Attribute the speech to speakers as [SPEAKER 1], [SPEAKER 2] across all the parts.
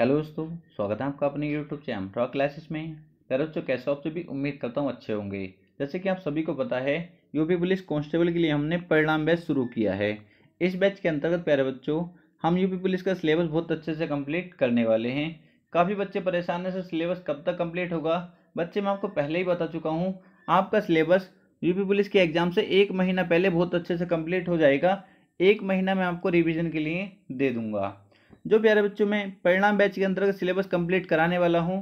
[SPEAKER 1] hello दोस्तों स्वागत है आपका अपने यूट्यूब चैनल ड्रॉ क्लासेस में प्यारे बच्चों कैसे आप सभी उम्मीद करता हूँ अच्छे होंगे जैसे कि आप सभी को पता है यूपी पुलिस कांस्टेबल के लिए हमने परिणाम बैच शुरू किया है इस बैच के अंतर्गत प्यारे बच्चों हम यूपी पुलिस का सिलेबस बहुत अच्छे से कम्प्लीट करने वाले हैं काफ़ी बच्चे परेशान हैं सर सिलेबस कब तक कम्प्लीट होगा बच्चे मैं आपको पहले ही बता चुका हूँ आपका सिलेबस यूपी पुलिस के एग्ज़ाम से एक महीना पहले बहुत अच्छे से कम्प्लीट हो जाएगा एक महीना मैं आपको रिविज़न के लिए दे दूँगा जो प्यारे बच्चों में परिणाम बैच के अंतर्गत सिलेबस कंप्लीट कराने वाला हूँ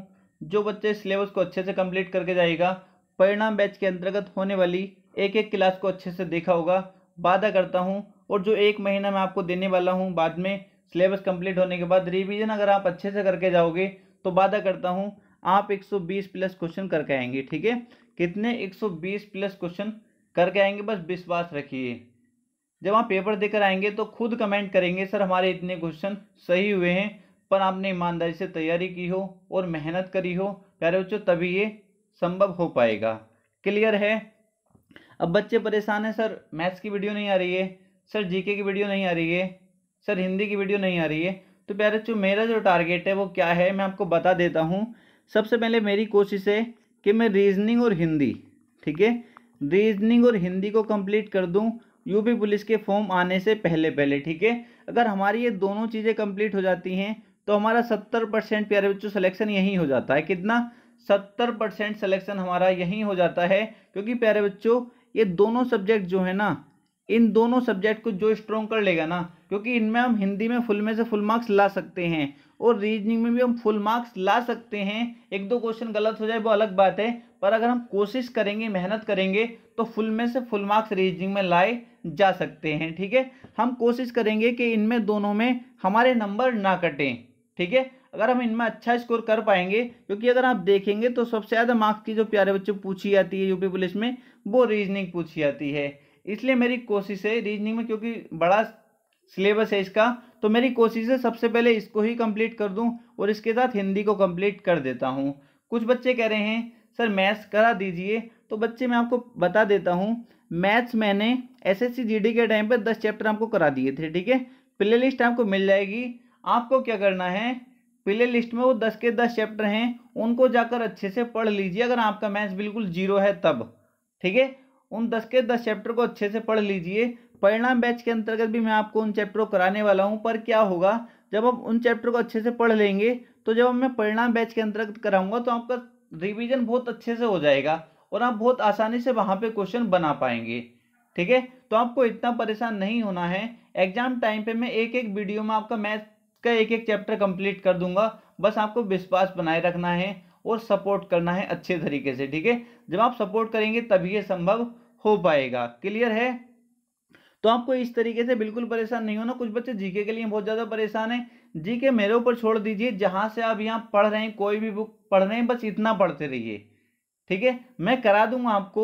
[SPEAKER 1] जो बच्चे सिलेबस को अच्छे से कंप्लीट करके जाएगा परिणाम बैच के अंतर्गत होने वाली एक एक क्लास को अच्छे से देखा होगा वादा करता हूँ और जो एक महीना मैं आपको देने वाला हूँ बाद में सिलेबस कंप्लीट होने के बाद रिवीजन अगर आप अच्छे से करके जाओगे तो वादा करता हूँ आप 120 प्लस क्वेश्चन करके आएंगे ठीक है कितने 120 प्लस क्वेश्चन करके आएंगे बस विश्वास रखिए जब आप पेपर देकर आएंगे तो खुद कमेंट करेंगे सर हमारे इतने क्वेश्चन सही हुए हैं पर आपने ईमानदारी से तैयारी की हो और मेहनत करी हो प्यारे बच्चों तभी ये संभव हो पाएगा क्लियर है अब बच्चे परेशान हैं सर मैथ्स की वीडियो नहीं आ रही है सर जीके की वीडियो नहीं आ रही है सर हिंदी की वीडियो नहीं आ रही है तो प्यारे बच्चों मेरा जो टारगेट है वो क्या है मैं आपको बता देता हूँ सबसे पहले मेरी कोशिश है कि मैं रीजनिंग और हिंदी ठीक है रीजनिंग और हिंदी को कम्प्लीट कर दूँ यूपी पुलिस के फॉर्म आने से पहले पहले ठीक है अगर हमारी ये दोनों चीज़ें कंप्लीट हो जाती हैं तो हमारा सत्तर परसेंट प्यारे बच्चों सिलेक्शन यहीं हो जाता है कितना सत्तर परसेंट सलेक्शन हमारा यहीं हो जाता है क्योंकि प्यारे बच्चों ये दोनों सब्जेक्ट जो है ना इन दोनों सब्जेक्ट को जो स्ट्रॉन्ग कर लेगा ना क्योंकि इनमें हम हिंदी में फुल में से फुल मार्क्स ला सकते हैं और रीजनिंग में भी हम फुल मार्क्स ला सकते हैं एक दो क्वेश्चन गलत हो जाए वो अलग बात है पर अगर हम कोशिश करेंगे मेहनत करेंगे तो फुल में से फुल मार्क्स रीजनिंग में लाए जा सकते हैं ठीक है हम कोशिश करेंगे कि इनमें दोनों में हमारे नंबर ना कटें ठीक है अगर हम इनमें अच्छा स्कोर कर पाएंगे क्योंकि अगर आप देखेंगे तो सबसे ज़्यादा मार्क्स की जो प्यारे बच्चे पूछी जाती है यूपी पुलिस में वो रीजनिंग पूछी जाती है इसलिए मेरी कोशिश है रीजनिंग में क्योंकि बड़ा सिलेबस है इसका तो मेरी कोशिश है सबसे पहले इसको ही कंप्लीट कर दूं और इसके साथ हिंदी को कंप्लीट कर देता हूं कुछ बच्चे कह रहे हैं सर मैथ्स करा दीजिए तो बच्चे मैं आपको बता देता हूँ मैथ्स मैंने एसएससी जीडी के टाइम पर दस चैप्टर आपको करा दिए थे ठीक है प्ले लिस्ट आपको मिल जाएगी आपको क्या करना है प्ले लिस्ट में वो दस के दस चैप्टर हैं उनको जाकर अच्छे से पढ़ लीजिए अगर आपका मैथ्स बिल्कुल जीरो है तब ठीक है उन दस के दस चैप्टर को अच्छे से पढ़ लीजिए परिणाम बैच के अंतर्गत भी मैं आपको उन चैप्टर को कराने वाला हूँ पर क्या होगा जब आप उन चैप्टर को अच्छे से पढ़ लेंगे तो जब मैं परिणाम बैच के अंतर्गत कराऊंगा तो आपका रिवीजन बहुत अच्छे से हो जाएगा और आप बहुत आसानी से वहाँ पे क्वेश्चन बना पाएंगे ठीक है तो आपको इतना परेशान नहीं होना है एग्जाम टाइम पे मैं एक एक वीडियो में आपका मैथ का एक एक चैप्टर कंप्लीट कर दूंगा बस आपको विश्वास बनाए रखना है और सपोर्ट करना है अच्छे तरीके से ठीक है जब आप सपोर्ट करेंगे तभी ये संभव हो पाएगा क्लियर है तो आपको इस तरीके से बिल्कुल परेशान नहीं होना कुछ बच्चे जीके के लिए बहुत ज़्यादा परेशान है जीके मेरे ऊपर छोड़ दीजिए जहाँ से आप यहाँ पढ़ रहे हैं कोई भी बुक पढ़ रहे हैं बस इतना पढ़ते रहिए ठीक है मैं करा दूंगा आपको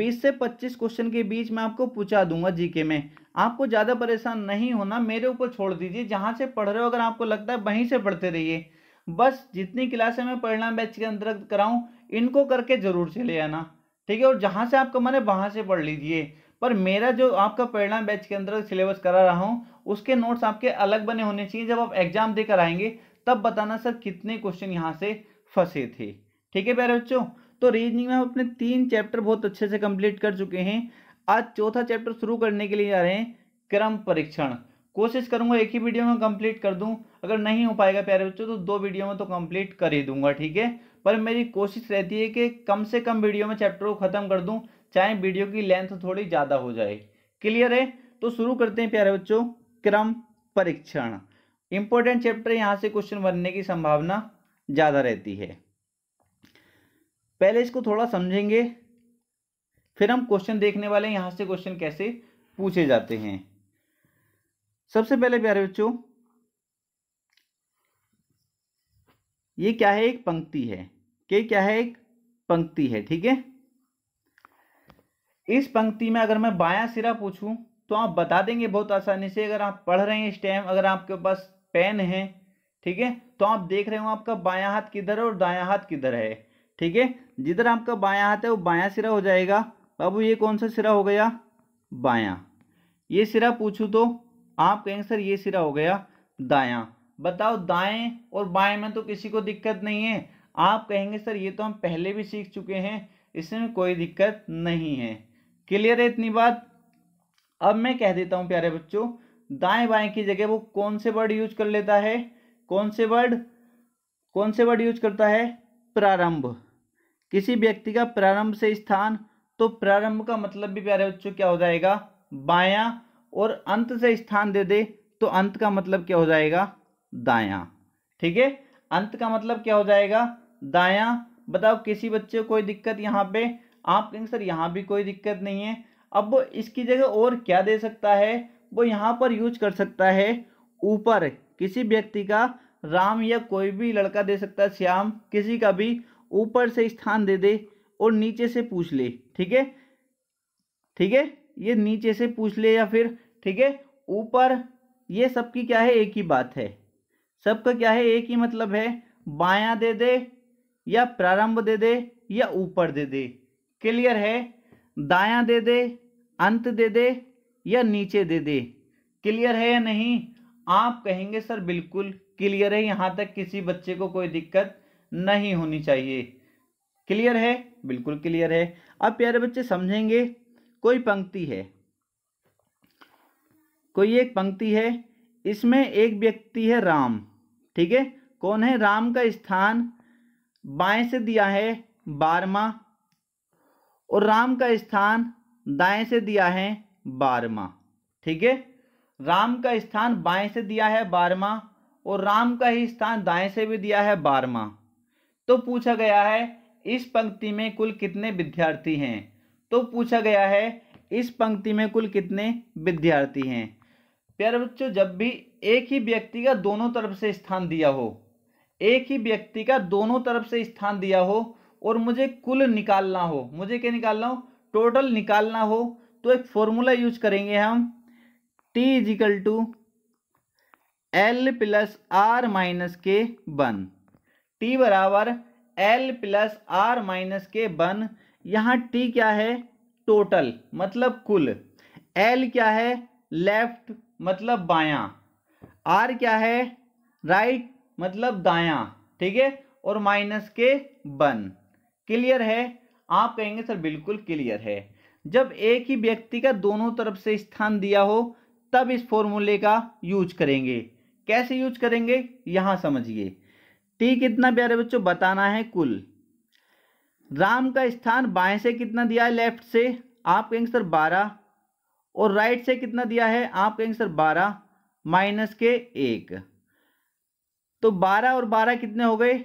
[SPEAKER 1] 20 से 25 क्वेश्चन के बीच में आपको पूछा दूंगा जीके में आपको ज़्यादा परेशान नहीं होना मेरे ऊपर छोड़ दीजिए जहाँ से पढ़ रहे हो अगर आपको लगता है वहीं से पढ़ते रहिए बस जितनी क्लासें मैं परिणाम बैच के अंतर्गत कराऊँ इनको करके ज़रूर चले आना ठीक है और जहाँ से आपका मन है वहाँ से पढ़ लीजिए पर मेरा जो आपका परिणाम बैच के अंदर सिलेबस करा रहा हूँ उसके नोट्स आपके अलग बने होने चाहिए जब आप एग्जाम देकर आएंगे तब बताना सर कितने क्वेश्चन यहाँ से फंसे थे ठीक है प्यारे बच्चों तो रीजनिंग में हम अपने तीन चैप्टर बहुत अच्छे से कंप्लीट कर चुके हैं आज चौथा चैप्टर शुरू करने के लिए जा रहे हैं क्रम परीक्षण कोशिश करूंगा एक ही वीडियो में कंप्लीट कर दूं अगर नहीं हो पाएगा प्यारे बच्चों तो दो वीडियो में तो कंप्लीट कर ही दूंगा ठीक है पर मेरी कोशिश रहती है कि कम से कम वीडियो में चैप्टर को ख़त्म कर दूं चाहे वीडियो की लेंथ थोड़ी ज़्यादा हो जाए क्लियर है तो शुरू करते हैं प्यारे बच्चों क्रम परीक्षण इंपॉर्टेंट चैप्टर यहाँ से क्वेश्चन बनने की संभावना ज़्यादा रहती है पहले इसको थोड़ा समझेंगे फिर हम क्वेश्चन देखने वाले हैं यहाँ से क्वेश्चन कैसे पूछे जाते हैं सबसे पहले प्यारे बच्चों ये क्या है एक पंक्ति है के क्या है एक पंक्ति है ठीक है इस पंक्ति में अगर मैं बाया सिरा पूछूं तो आप बता देंगे बहुत आसानी से अगर आप पढ़ रहे हैं टाइम अगर आपके पास पेन है ठीक है तो आप देख रहे हो आपका बाया हाथ किधर है और दाया हाथ किधर है ठीक है जिधर आपका बायां हाथ है वो बायां सिरा हो जाएगा बाबू ये कौन सा सिरा हो गया बायां ये सिरा पूछूँ तो आप कहेंगे सर ये सिरा हो गया दायां बताओ दाएं और बाएं में तो किसी को दिक्कत नहीं है आप कहेंगे सर ये तो हम पहले भी सीख चुके हैं इसमें कोई दिक्कत नहीं है क्लियर है इतनी बात अब मैं कह देता हूँ प्यारे बच्चों दाएं बाएं की जगह वो कौन से वर्ड यूज कर लेता है कौन से वर्ड कौन से वर्ड यूज करता है प्रारंभ किसी व्यक्ति का प्रारंभ से स्थान तो प्रारंभ का मतलब भी प्यारे बच्चों क्या हो जाएगा बाया और अंत से स्थान दे दे तो अंत का मतलब क्या हो जाएगा दाया ठीक है अंत का मतलब क्या हो जाएगा दाया बताओ किसी बच्चे को कोई दिक्कत यहाँ पे आप कहेंगे सर यहाँ भी कोई दिक्कत नहीं है अब वो इसकी जगह और क्या दे सकता है वो यहाँ पर यूज कर सकता है ऊपर किसी व्यक्ति का राम या कोई भी लड़का दे सकता है श्याम किसी का भी ऊपर से स्थान दे दे और नीचे से पूछ ले ठीक है ठीक है ये नीचे से पूछ ले या फिर ठीक है ऊपर ये सबकी क्या है एक ही बात है सबका क्या है एक ही मतलब है बायां दे दे या प्रारंभ दे दे या ऊपर दे दे क्लियर है दायां दे दे अंत दे दे या नीचे दे दे क्लियर है या नहीं आप कहेंगे सर बिल्कुल क्लियर है यहाँ तक किसी बच्चे को कोई दिक्कत नहीं होनी चाहिए क्लियर है बिल्कुल क्लियर है अब प्यारे बच्चे समझेंगे कोई पंक्ति है कोई एक पंक्ति है इसमें एक व्यक्ति है राम ठीक है कौन है राम का स्थान बाएं से दिया है बारमा और राम का स्थान दाएं से दिया है बारमा ठीक है राम का स्थान बाएं से दिया है बारमा और राम का ही स्थान दाएं से भी दिया है बारमा तो पूछा गया है इस पंक्ति में कुल कितने विद्यार्थी हैं तो पूछा गया है इस पंक्ति में कुल कितने विद्यार्थी हैं प्यारे बच्चों जब भी एक ही व्यक्ति का दोनों तरफ से स्थान दिया हो एक ही व्यक्ति का दोनों तरफ से स्थान दिया हो और मुझे कुल निकालना हो मुझे क्या निकालना हो टोटल निकालना हो तो एक फॉर्मूला यूज करेंगे हम T equal to L plus R minus के वन टी बराबर L plus R minus K one यहाँ टी क्या है टोटल मतलब कुल एल क्या है लेफ्ट मतलब बायां आर क्या है राइट मतलब दायां ठीक है और माइनस के बन क्लियर है आप कहेंगे सर बिल्कुल क्लियर है जब एक ही व्यक्ति का दोनों तरफ से स्थान दिया हो तब इस फॉर्मूले का यूज करेंगे कैसे यूज करेंगे यहां समझिए टी कितना प्यारे बच्चों बताना है कुल राम का स्थान बाएं से कितना दिया है लेफ्ट से आप कहेंगे सर बारह और राइट से कितना दिया है आप कहेंगे सर बारह माइनस के एक तो बारह और बारह कितने हो गए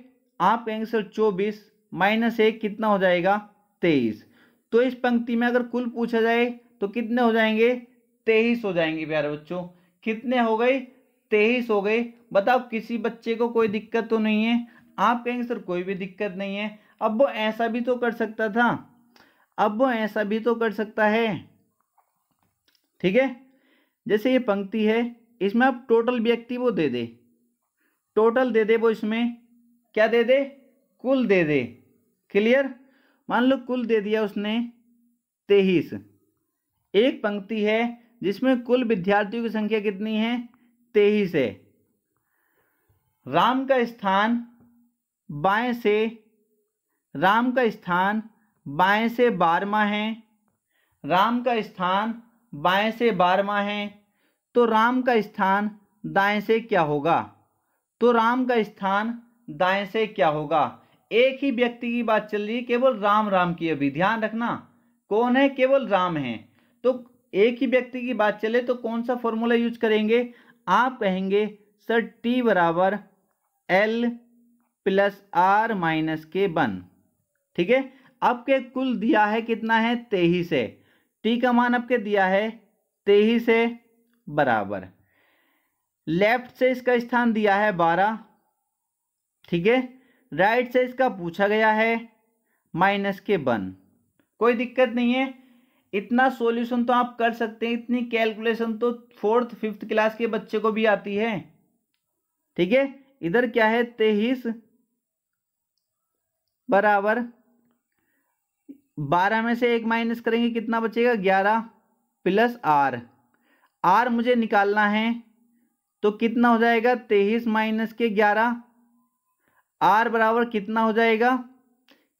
[SPEAKER 1] आप कहेंगे सर चौबीस माइनस एक कितना हो जाएगा तेईस तो इस पंक्ति में अगर कुल पूछा जाए तो कितने हो जाएंगे तेईस हो जाएंगे प्यारे बच्चों कितने हो गए तेईस हो गए बताओ किसी बच्चे को कोई दिक्कत तो नहीं है आप कहेंगे सर कोई भी दिक्कत नहीं है अब वो ऐसा भी तो कर सकता था अब वो ऐसा भी तो कर सकता है ठीक है जैसे ये पंक्ति है इसमें आप टोटल व्यक्ति वो दे दे टोटल दे दे वो इसमें क्या दे दे कुल दे दे क्लियर मान लो कुल दे दिया उसने तेईस एक पंक्ति है जिसमें कुल विद्यार्थियों की संख्या कितनी है तेईस है राम का स्थान बाएं से राम का स्थान बाएं से बारवा है राम का स्थान बाएं से बारवा है तो राम का स्थान दाएं से क्या होगा तो राम का स्थान दाएं से क्या होगा एक ही व्यक्ति की बात चल रही है केवल राम राम की अभी ध्यान रखना कौन है केवल राम है तो एक ही व्यक्ति की बात चले तो कौन सा फॉर्मूला यूज करेंगे आप कहेंगे सर टी बराबर L plus R minus K one ठीक है अब के कुल दिया है कितना है तेईस है टी का मान आपके दिया है तेईस है बराबर लेफ्ट से इसका स्थान दिया है बारह ठीक है राइट से इसका पूछा गया है माइनस के बन कोई दिक्कत नहीं है इतना सॉल्यूशन तो आप कर सकते हैं इतनी कैलकुलेशन तो फोर्थ फिफ्थ क्लास के बच्चे को भी आती है ठीक है इधर क्या है तेईस बराबर बारह में से एक माइनस करेंगे कितना बचेगा ग्यारह प्लस आर आर मुझे निकालना है तो कितना हो जाएगा तेईस माइनस के ग्यारह आर बराबर कितना हो जाएगा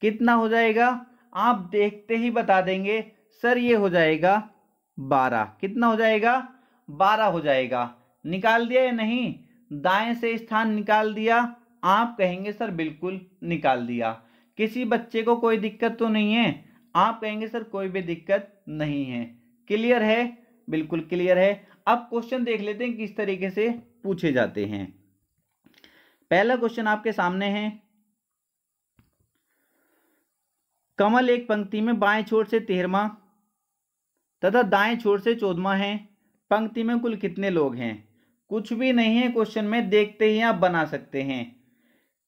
[SPEAKER 1] कितना हो जाएगा आप देखते ही बता देंगे सर ये हो जाएगा बारह कितना हो जाएगा बारह हो जाएगा निकाल दिया या नहीं दाएं से स्थान निकाल दिया आप कहेंगे सर बिल्कुल निकाल दिया किसी बच्चे को कोई दिक्कत तो नहीं है आप कहेंगे सर कोई भी दिक्कत नहीं है क्लियर है बिल्कुल क्लियर है अब क्वेश्चन देख लेते हैं किस तरीके से पूछे जाते हैं पहला क्वेश्चन आपके सामने है कमल एक पंक्ति में बाएं छोर से तेरहवा तथा दाएं छोर से चौदवा है पंक्ति में कुल कितने लोग हैं कुछ भी नहीं है क्वेश्चन में देखते ही आप बना सकते हैं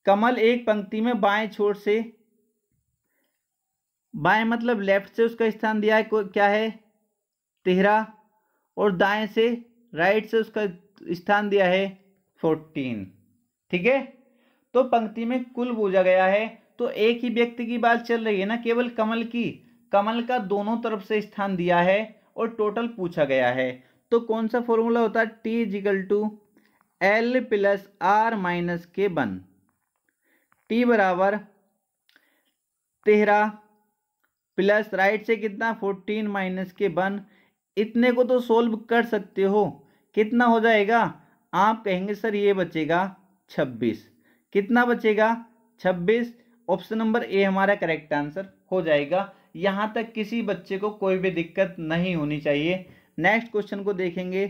[SPEAKER 1] कमल एक पंक्ति में बाएं छोर से बाएं मतलब लेफ्ट से उसका स्थान दिया है क्या है तेरह और दाएं से राइट से उसका स्थान दिया है फोर्टीन ठीक है तो पंक्ति में कुल बोझा गया है तो एक ही व्यक्ति की बात चल रही है ना केवल कमल की कमल का दोनों तरफ से स्थान दिया है और टोटल पूछा गया है तो कौन सा फॉर्मूला होता है T equal to L plus R minus के वन टी बराबर तेरह प्लस राइट से कितना फोर्टीन माइनस के वन इतने को तो सोल्व कर सकते हो कितना हो जाएगा आप कहेंगे सर ये बचेगा छब्बीस कितना बचेगा छब्बीस ऑप्शन नंबर ए हमारा करेक्ट आंसर हो जाएगा यहाँ तक किसी बच्चे को कोई भी दिक्कत नहीं होनी चाहिए नेक्स्ट क्वेश्चन को देखेंगे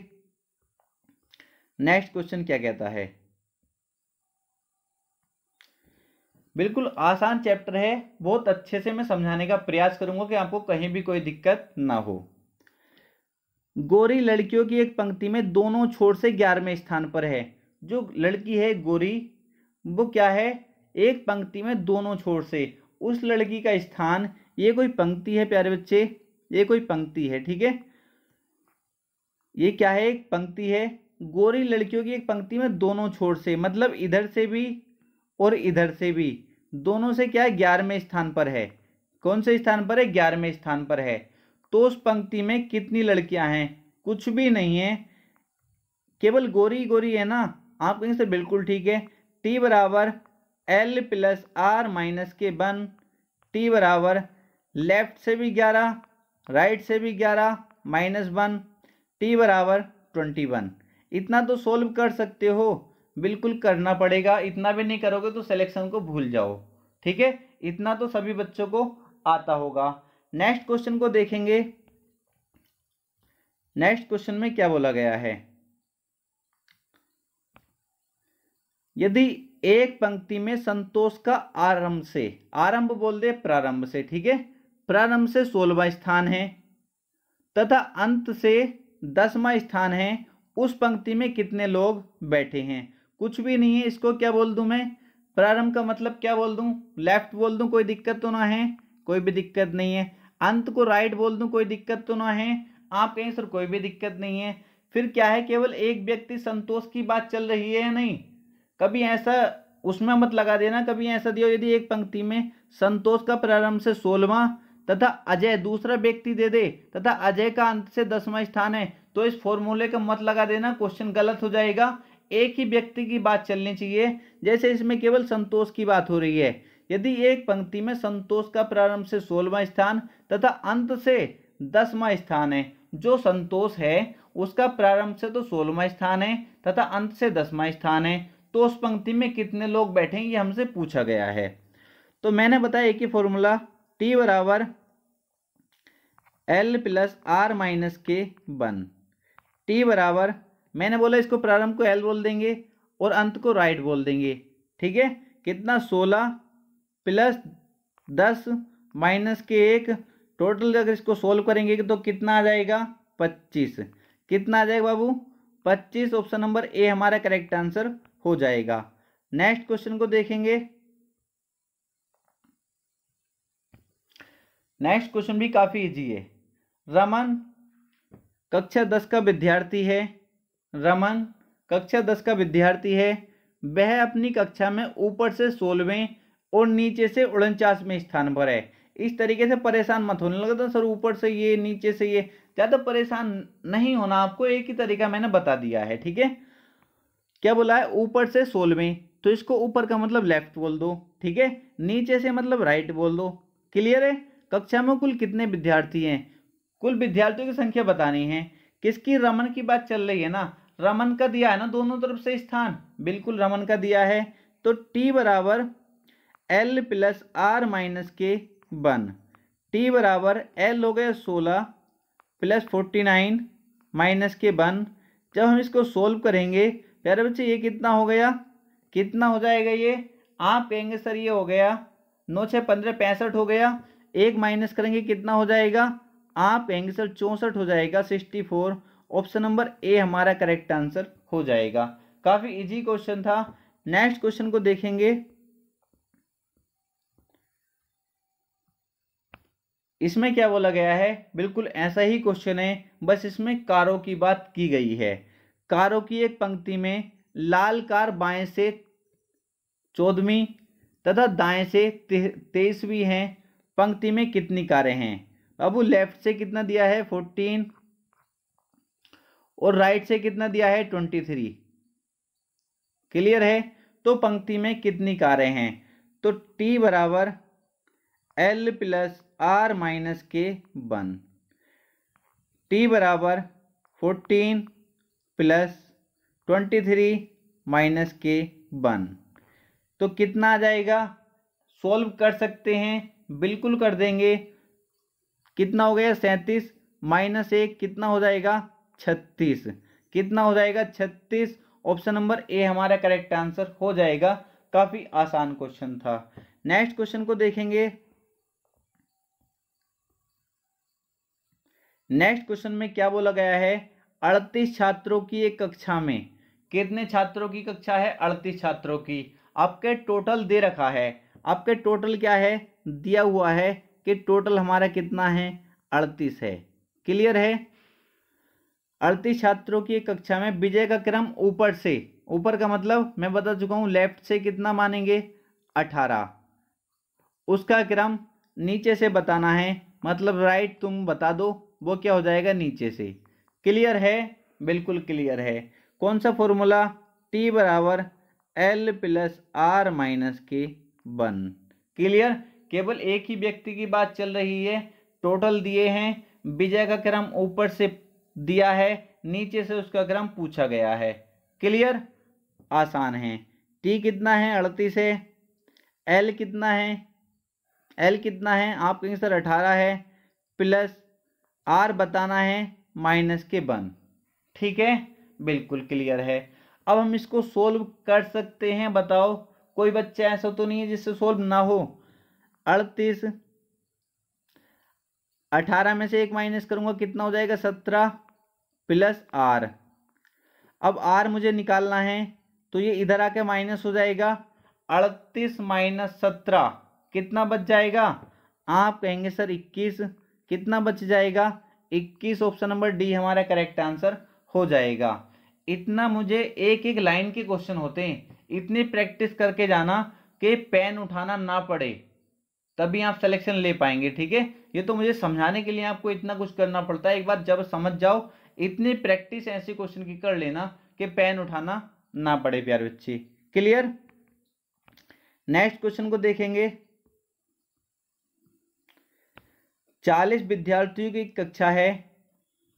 [SPEAKER 1] नेक्स्ट क्वेश्चन क्या कहता है बिल्कुल आसान चैप्टर है बहुत अच्छे से मैं समझाने का प्रयास करूंगा कि आपको कहीं भी कोई दिक्कत ना हो गोरी लड़कियों की एक पंक्ति में दोनों छोर से ग्यारहवें स्थान पर है जो लड़की है गोरी वो क्या है एक पंक्ति में दोनों छोर से उस लड़की का स्थान ये कोई पंक्ति है प्यारे बच्चे ये कोई पंक्ति है ठीक है ये क्या है एक पंक्ति है गोरी लड़कियों की एक पंक्ति में दोनों छोर से मतलब इधर से भी और इधर से भी दोनों से क्या है ग्यारहवें स्थान पर है कौन से स्थान पर है ग्यारहवें स्थान पर है तो उस पंक्ति में कितनी लड़कियां हैं कुछ भी नहीं है केवल गोरी गोरी है ना आप कहीं से बिल्कुल ठीक है टी बराबर एल प्लस आर माइनस के वन टी बराबर लेफ्ट से भी ग्यारह राइट से भी ग्यारह माइनस वन टी बराबर ट्वेंटी वन इतना तो सोल्व कर सकते हो बिल्कुल करना पड़ेगा इतना भी नहीं करोगे तो सिलेक्शन को भूल जाओ ठीक है इतना तो सभी बच्चों को आता होगा नेक्स्ट क्वेश्चन को देखेंगे नेक्स्ट क्वेश्चन में क्या बोला गया है यदि एक पंक्ति में संतोष का आरंभ से आरंभ बोल दे प्रारंभ से ठीक है प्रारंभ से सोलवा स्थान है तथा अंत से दसवा स्थान है उस पंक्ति में कितने लोग बैठे हैं कुछ भी नहीं है इसको क्या बोल दूं मैं प्रारंभ का मतलब क्या बोल दूं लेफ्ट बोल दूं कोई दिक्कत तो ना है कोई भी दिक्कत नहीं है अंत को राइट बोल दूं कोई दिक्कत तो ना है आप कहें सर कोई भी दिक्कत नहीं है फिर क्या है केवल एक व्यक्ति संतोष की बात चल रही है या नहीं कभी ऐसा उसमें मत लगा देना कभी ऐसा दियो यदि एक पंक्ति में संतोष का प्रारंभ से सोलवा तथा अजय दूसरा व्यक्ति दे दे तथा अजय का अंत से दसवां स्थान है तो इस फॉर्मूले का मत लगा देना क्वेश्चन गलत हो जाएगा एक ही व्यक्ति की बात चलनी चाहिए जैसे इसमें केवल संतोष की बात हो रही है यदि एक पंक्ति में संतोष का प्रारंभ से सोलवा स्थान तथा अंत से दसवा स्थान है जो संतोष है उसका प्रारंभ से तो सोलवा स्थान है तथा अंत से दसवा स्थान है तो उस पंक्ति में कितने लोग बैठेंगे हमसे पूछा गया है तो मैंने बताया एक ही फॉर्मूला टी बराबर एल प्लस आर माइनस के वन टी बराबर मैंने बोला इसको प्रारंभ को एल बोल देंगे और अंत को राइट बोल देंगे ठीक है कितना सोलह प्लस दस माइनस के एक टोटल अगर इसको सोल्व करेंगे तो कितना आ जाएगा पच्चीस कितना आ जाएगा बाबू पच्चीस ऑप्शन नंबर ए हमारा करेक्ट आंसर हो जाएगा नेक्स्ट क्वेश्चन को देखेंगे नेक्स्ट क्वेश्चन भी काफ़ी इजी है रमन कक्षा दस का विद्यार्थी है रमन कक्षा दस का विद्यार्थी है वह अपनी कक्षा में ऊपर से सोलहवें और नीचे से उनचासवें स्थान पर है इस तरीके से परेशान मत होने लगता सर ऊपर से ये नीचे से ये ज़्यादा परेशान नहीं होना आपको एक ही तरीका मैंने बता दिया है ठीक है क्या बोला है ऊपर से सोलहवें तो इसको ऊपर का मतलब लेफ्ट बोल दो ठीक है नीचे से मतलब राइट बोल दो क्लियर है कक्षा में कुल कितने विद्यार्थी हैं कुल विद्यार्थियों की संख्या बतानी है किसकी रमन की बात चल रही है ना रमन का दिया है ना दोनों तरफ से स्थान बिल्कुल रमन का दिया है तो टी बराबर एल प्लस आर माइनस के वन टी बराबर एल हो गया सोलह प्लस फोर्टी नाइन माइनस के वन जब हम इसको सोल्व करेंगे प्यारे बच्चे ये कितना हो गया कितना हो जाएगा ये आप कहेंगे सर ये हो गया नौ छः पंद्रह पैंसठ हो गया एक माइनस करेंगे कितना हो जाएगा आप कहेंगे सर चौंसठ हो जाएगा sixty four option number A हमारा करेक्ट आंसर हो जाएगा काफ़ी इजी क्वेश्चन था नेक्स्ट क्वेश्चन को देखेंगे इसमें क्या बोला गया है बिल्कुल ऐसा ही क्वेश्चन है बस इसमें कारों की बात की गई है कारों की एक पंक्ति में लाल कार बाएं से चौदहवीं तथा दाएं से तेईसवीं हैं पंक्ति में कितनी कारें हैं अब वो लेफ्ट से कितना दिया है फोर्टीन और राइट से कितना दिया है ट्वेंटी थ्री क्लियर है तो पंक्ति में कितनी कारें हैं तो टी बराबर एल प्लस आर माइनस के वन टी बराबर fourteen plus twenty three minus के वन तो कितना आ जाएगा सॉल्व कर सकते हैं बिल्कुल कर देंगे कितना हो गया सैंतीस माइनस एक कितना हो जाएगा छत्तीस कितना हो जाएगा छत्तीस ऑप्शन नंबर ए हमारा करेक्ट आंसर हो जाएगा काफी आसान क्वेश्चन था नेक्स्ट क्वेश्चन को देखेंगे नेक्स्ट क्वेश्चन में क्या बोला गया है अड़तीस छात्रों की एक कक्षा में कितने छात्रों की कक्षा है अड़तीस छात्रों की आपके टोटल दे रखा है आपके टोटल क्या है दिया हुआ है कि टोटल हमारा कितना है अड़तीस है क्लियर है अड़तीस छात्रों की कक्षा में विजय का क्रम ऊपर से ऊपर का मतलब मैं बता चुका हूँ लेफ्ट से कितना मानेंगे अठारह उसका क्रम नीचे से बताना है मतलब राइट तुम बता दो वो क्या हो जाएगा नीचे से क्लियर है बिल्कुल क्लियर है कौन सा फॉर्मूला टी बराबर एल प्लस आर माइनस के वन क्लियर केवल एक ही व्यक्ति की बात चल रही है टोटल दिए हैं विजय का क्रम ऊपर से दिया है नीचे से उसका क्रम पूछा गया है क्लियर आसान है टी कितना है अड़तीस है एल कितना है एल कितना है आप कहेंगे सर अठारह है प्लस आर बताना है माइनस के वन ठीक है बिल्कुल क्लियर है अब हम इसको सोल्व कर सकते हैं बताओ कोई बच्चा ऐसा तो नहीं है जिससे सोल्व ना हो अड़तीस अठारह में से एक माइनस करूंगा कितना हो जाएगा सत्रह प्लस आर अब आर मुझे निकालना है तो ये इधर आके माइनस हो जाएगा अड़तीस माइनस सत्रह कितना बच जाएगा आप कहेंगे सर इक्कीस कितना बच जाएगा इक्कीस ऑप्शन नंबर डी हमारा करेक्ट आंसर हो जाएगा इतना मुझे एक एक लाइन के क्वेश्चन होते हैं इतनी प्रैक्टिस करके जाना कि पेन उठाना ना पड़े तभी आप सिलेक्शन ले पाएंगे ठीक है ये तो मुझे समझाने के लिए आपको इतना कुछ करना पड़ता है एक बार जब समझ जाओ इतनी प्रैक्टिस ऐसे क्वेश्चन की कर लेना कि पेन उठाना ना पड़े प्यार बच्चे क्लियर नेक्स्ट क्वेश्चन को देखेंगे चालीस विद्यार्थियों की कक्षा है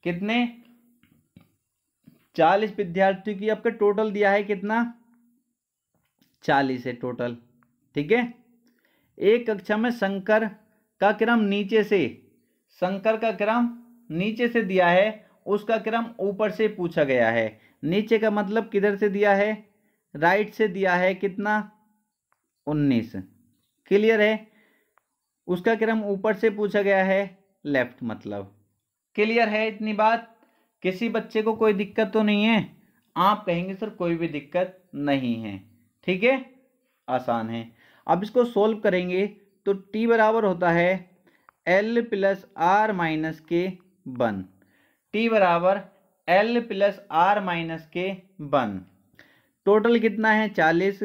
[SPEAKER 1] कितने चालीस विद्यार्थियों की आपका टोटल दिया है कितना चालीस है टोटल ठीक है एक कक्षा में शंकर का क्रम नीचे से शंकर का क्रम नीचे से दिया है उसका क्रम ऊपर से पूछा गया है नीचे का मतलब किधर से दिया है राइट से दिया है कितना उन्नीस क्लियर है उसका क्रम ऊपर से पूछा गया है लेफ्ट मतलब क्लियर है इतनी बात किसी बच्चे को कोई दिक्कत तो नहीं है आप कहेंगे सर कोई भी दिक्कत नहीं है ठीक है आसान है अब इसको सोल्व करेंगे तो टी बराबर होता है एल प्लस आर माइनस के वन टी बराबर एल प्लस आर माइनस के वन टोटल कितना है चालीस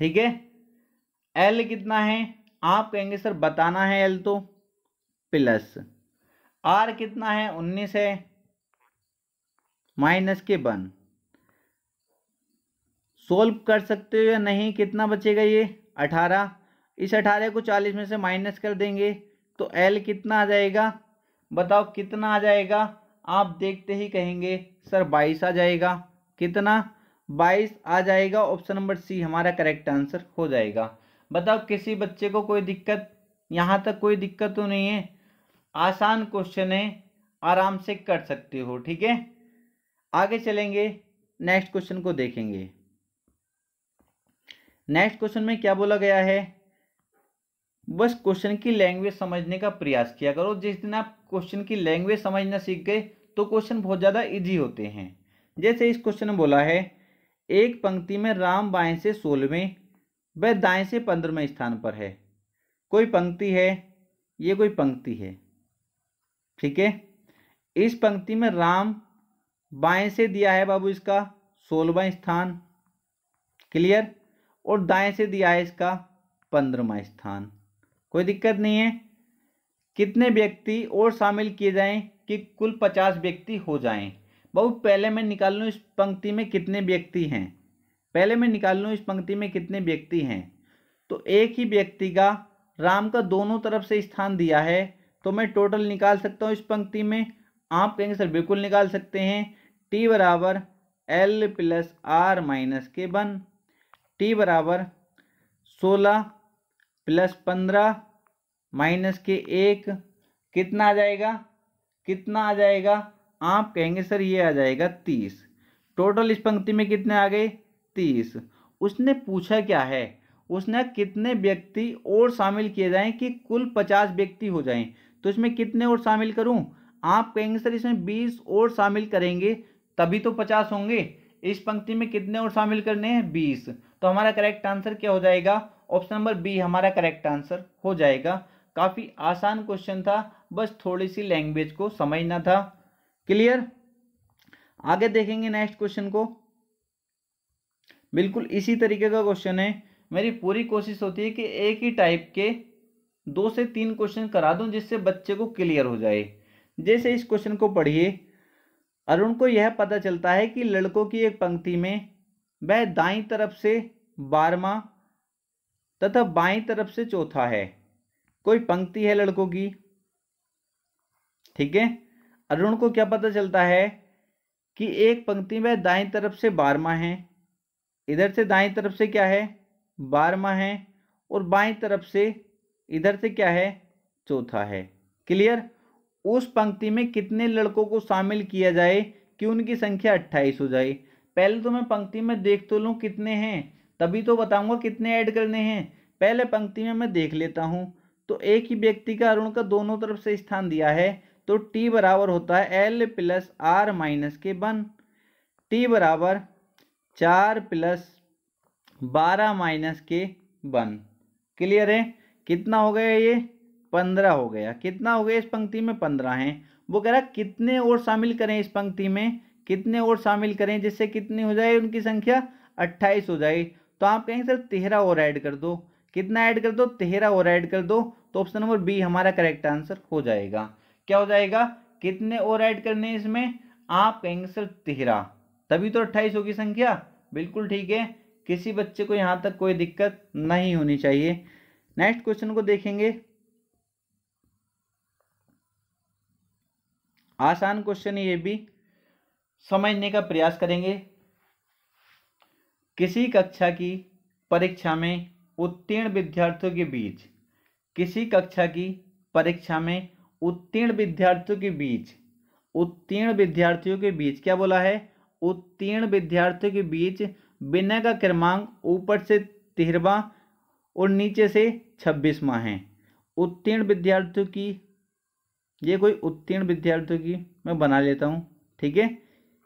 [SPEAKER 1] ठीक है एल कितना है आप कहेंगे सर बताना है एल तो प्लस आर कितना है उन्नीस है माइनस के वन सोल्व कर सकते हो या नहीं कितना बचेगा ये अठारह इस अठारह को चालीस में से माइनस कर देंगे तो एल कितना आ जाएगा बताओ कितना आ जाएगा आप देखते ही कहेंगे सर बाईस आ जाएगा कितना बाईस आ जाएगा ऑप्शन नंबर सी हमारा करेक्ट आंसर हो जाएगा बताओ किसी बच्चे को कोई दिक्कत यहाँ तक कोई दिक्कत तो नहीं है आसान क्वेश्चन है आराम से कर सकते हो ठीक है आगे चलेंगे नेक्स्ट क्वेश्चन को देखेंगे नेक्स्ट क्वेश्चन में क्या बोला गया है बस क्वेश्चन की लैंग्वेज समझने का प्रयास किया करो जिस दिन आप क्वेश्चन की लैंग्वेज समझना सीख गए तो क्वेश्चन बहुत ज़्यादा इजी होते हैं जैसे इस क्वेश्चन में बोला है एक पंक्ति में राम बाएं से सोलहवें व दाएं से पंद्रहवें स्थान पर है कोई पंक्ति है ये कोई पंक्ति है ठीक है इस पंक्ति में राम बाएं से दिया है बाबू इसका सोलहवा स्थान क्लियर और दाएं से दिया है इसका पंद्रहवा स्थान कोई दिक्कत नहीं है कितने व्यक्ति और शामिल किए जाएं कि कुल पचास व्यक्ति हो जाएं बहू पहले मैं निकाल लूँ इस पंक्ति में कितने व्यक्ति हैं पहले मैं निकाल लूँ इस पंक्ति में कितने व्यक्ति हैं तो एक ही व्यक्ति का राम का दोनों तरफ से स्थान दिया है तो मैं टोटल निकाल सकता हूँ इस पंक्ति में आप कहेंगे सर बिल्कुल निकाल सकते हैं टी बराबर एल प्लस आर माइनस के वन टी बराबर सोलह प्लस पंद्रह माइनस के एक कितना आ जाएगा कितना आ जाएगा आप कहेंगे सर ये आ जाएगा तीस टोटल इस पंक्ति में कितने आ गए तीस उसने पूछा क्या है उसने कितने व्यक्ति और शामिल किए जाएं कि कुल पचास व्यक्ति हो जाएं तो इसमें कितने और शामिल करूं आप कहेंगे सर इसमें बीस और शामिल करेंगे तभी तो पचास होंगे इस पंक्ति में कितने और शामिल करने हैं बीस तो हमारा करेक्ट आंसर क्या हो जाएगा ऑप्शन नंबर बी हमारा करेक्ट आंसर हो जाएगा काफ़ी आसान क्वेश्चन था बस थोड़ी सी लैंग्वेज को समझना था क्लियर आगे देखेंगे नेक्स्ट क्वेश्चन को बिल्कुल इसी तरीके का क्वेश्चन है मेरी पूरी कोशिश होती है कि एक ही टाइप के दो से तीन क्वेश्चन करा दूं जिससे बच्चे को क्लियर हो जाए जैसे इस क्वेश्चन को पढ़िए अरुण को यह पता चलता है कि लड़कों की एक पंक्ति में वह दाई तरफ से बारवा तथा बाई तरफ से चौथा है कोई पंक्ति है लड़कों की ठीक है अरुण को क्या पता चलता है कि एक पंक्ति में दाई तरफ से बारवा है इधर से दाई तरफ से क्या है बारवा है और बाई तरफ से इधर से क्या है चौथा है क्लियर उस पंक्ति में कितने लड़कों को शामिल किया जाए कि उनकी संख्या अट्ठाईस हो जाए पहले तो मैं पंक्ति में देख तो लूँ कितने हैं तभी तो बताऊँगा कितने ऐड करने हैं पहले पंक्ति में मैं देख लेता हूँ तो एक ही व्यक्ति का अरुण का दोनों तरफ से स्थान दिया है तो टी बराबर होता है एल प्लस आर माइनस के वन टी बराबर चार प्लस बारह माइनस के वन क्लियर है कितना हो गया ये पंद्रह हो गया कितना हो गया इस पंक्ति में पंद्रह हैं वो कह रहा कितने और शामिल करें इस पंक्ति में कितने और शामिल करें जिससे कितनी हो जाए उनकी संख्या अट्ठाईस हो जाए तो आप कहेंगे सर तेरह और ऐड कर दो कितना ऐड कर दो तेरह और ऐड कर दो तो ऑप्शन नंबर बी हमारा करेक्ट आंसर हो जाएगा क्या हो जाएगा कितने और ऐड करने इसमें आप कहेंगे सर तेरह तभी तो अट्ठाईस होगी संख्या बिल्कुल ठीक है किसी बच्चे को यहाँ तक कोई दिक्कत नहीं होनी चाहिए नेक्स्ट क्वेश्चन को देखेंगे आसान क्वेश्चन ये भी समझने का प्रयास करेंगे किसी कक्षा की परीक्षा में उत्तीर्ण विद्यार्थियों के बीच किसी कक्षा की परीक्षा में उत्तीर्ण विद्यार्थियों के बीच उत्तीर्ण विद्यार्थियों के बीच क्या बोला है उत्तीर्ण विद्यार्थियों के बीच विनय का क्रमांक ऊपर से तेरहवा और नीचे से छब्बीसवा है उत्तीर्ण विद्यार्थियों की ये कोई उत्तीर्ण विद्यार्थियों की मैं बना लेता हूँ ठीक है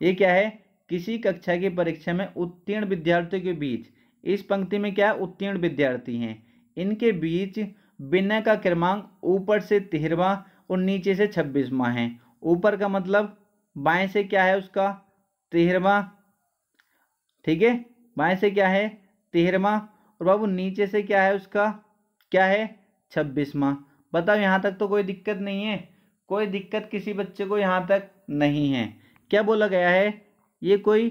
[SPEAKER 1] ये क्या है किसी कक्षा की परीक्षा में उत्तीर्ण विद्यार्थियों के बीच इस पंक्ति में क्या उत्तीर्ण विद्यार्थी हैं इनके बीच बिना का क्रमांक ऊपर से तिहरवा और नीचे से छब्बीसवा है ऊपर का मतलब बाएं से क्या है उसका तेहरवा ठीक है बाएं से क्या है तेरहवा और बाबू नीचे से क्या है उसका क्या है छब्बीसवा बताओ यहाँ तक तो कोई दिक्कत नहीं है कोई दिक्कत किसी बच्चे को यहाँ तक नहीं है क्या बोला गया है ये कोई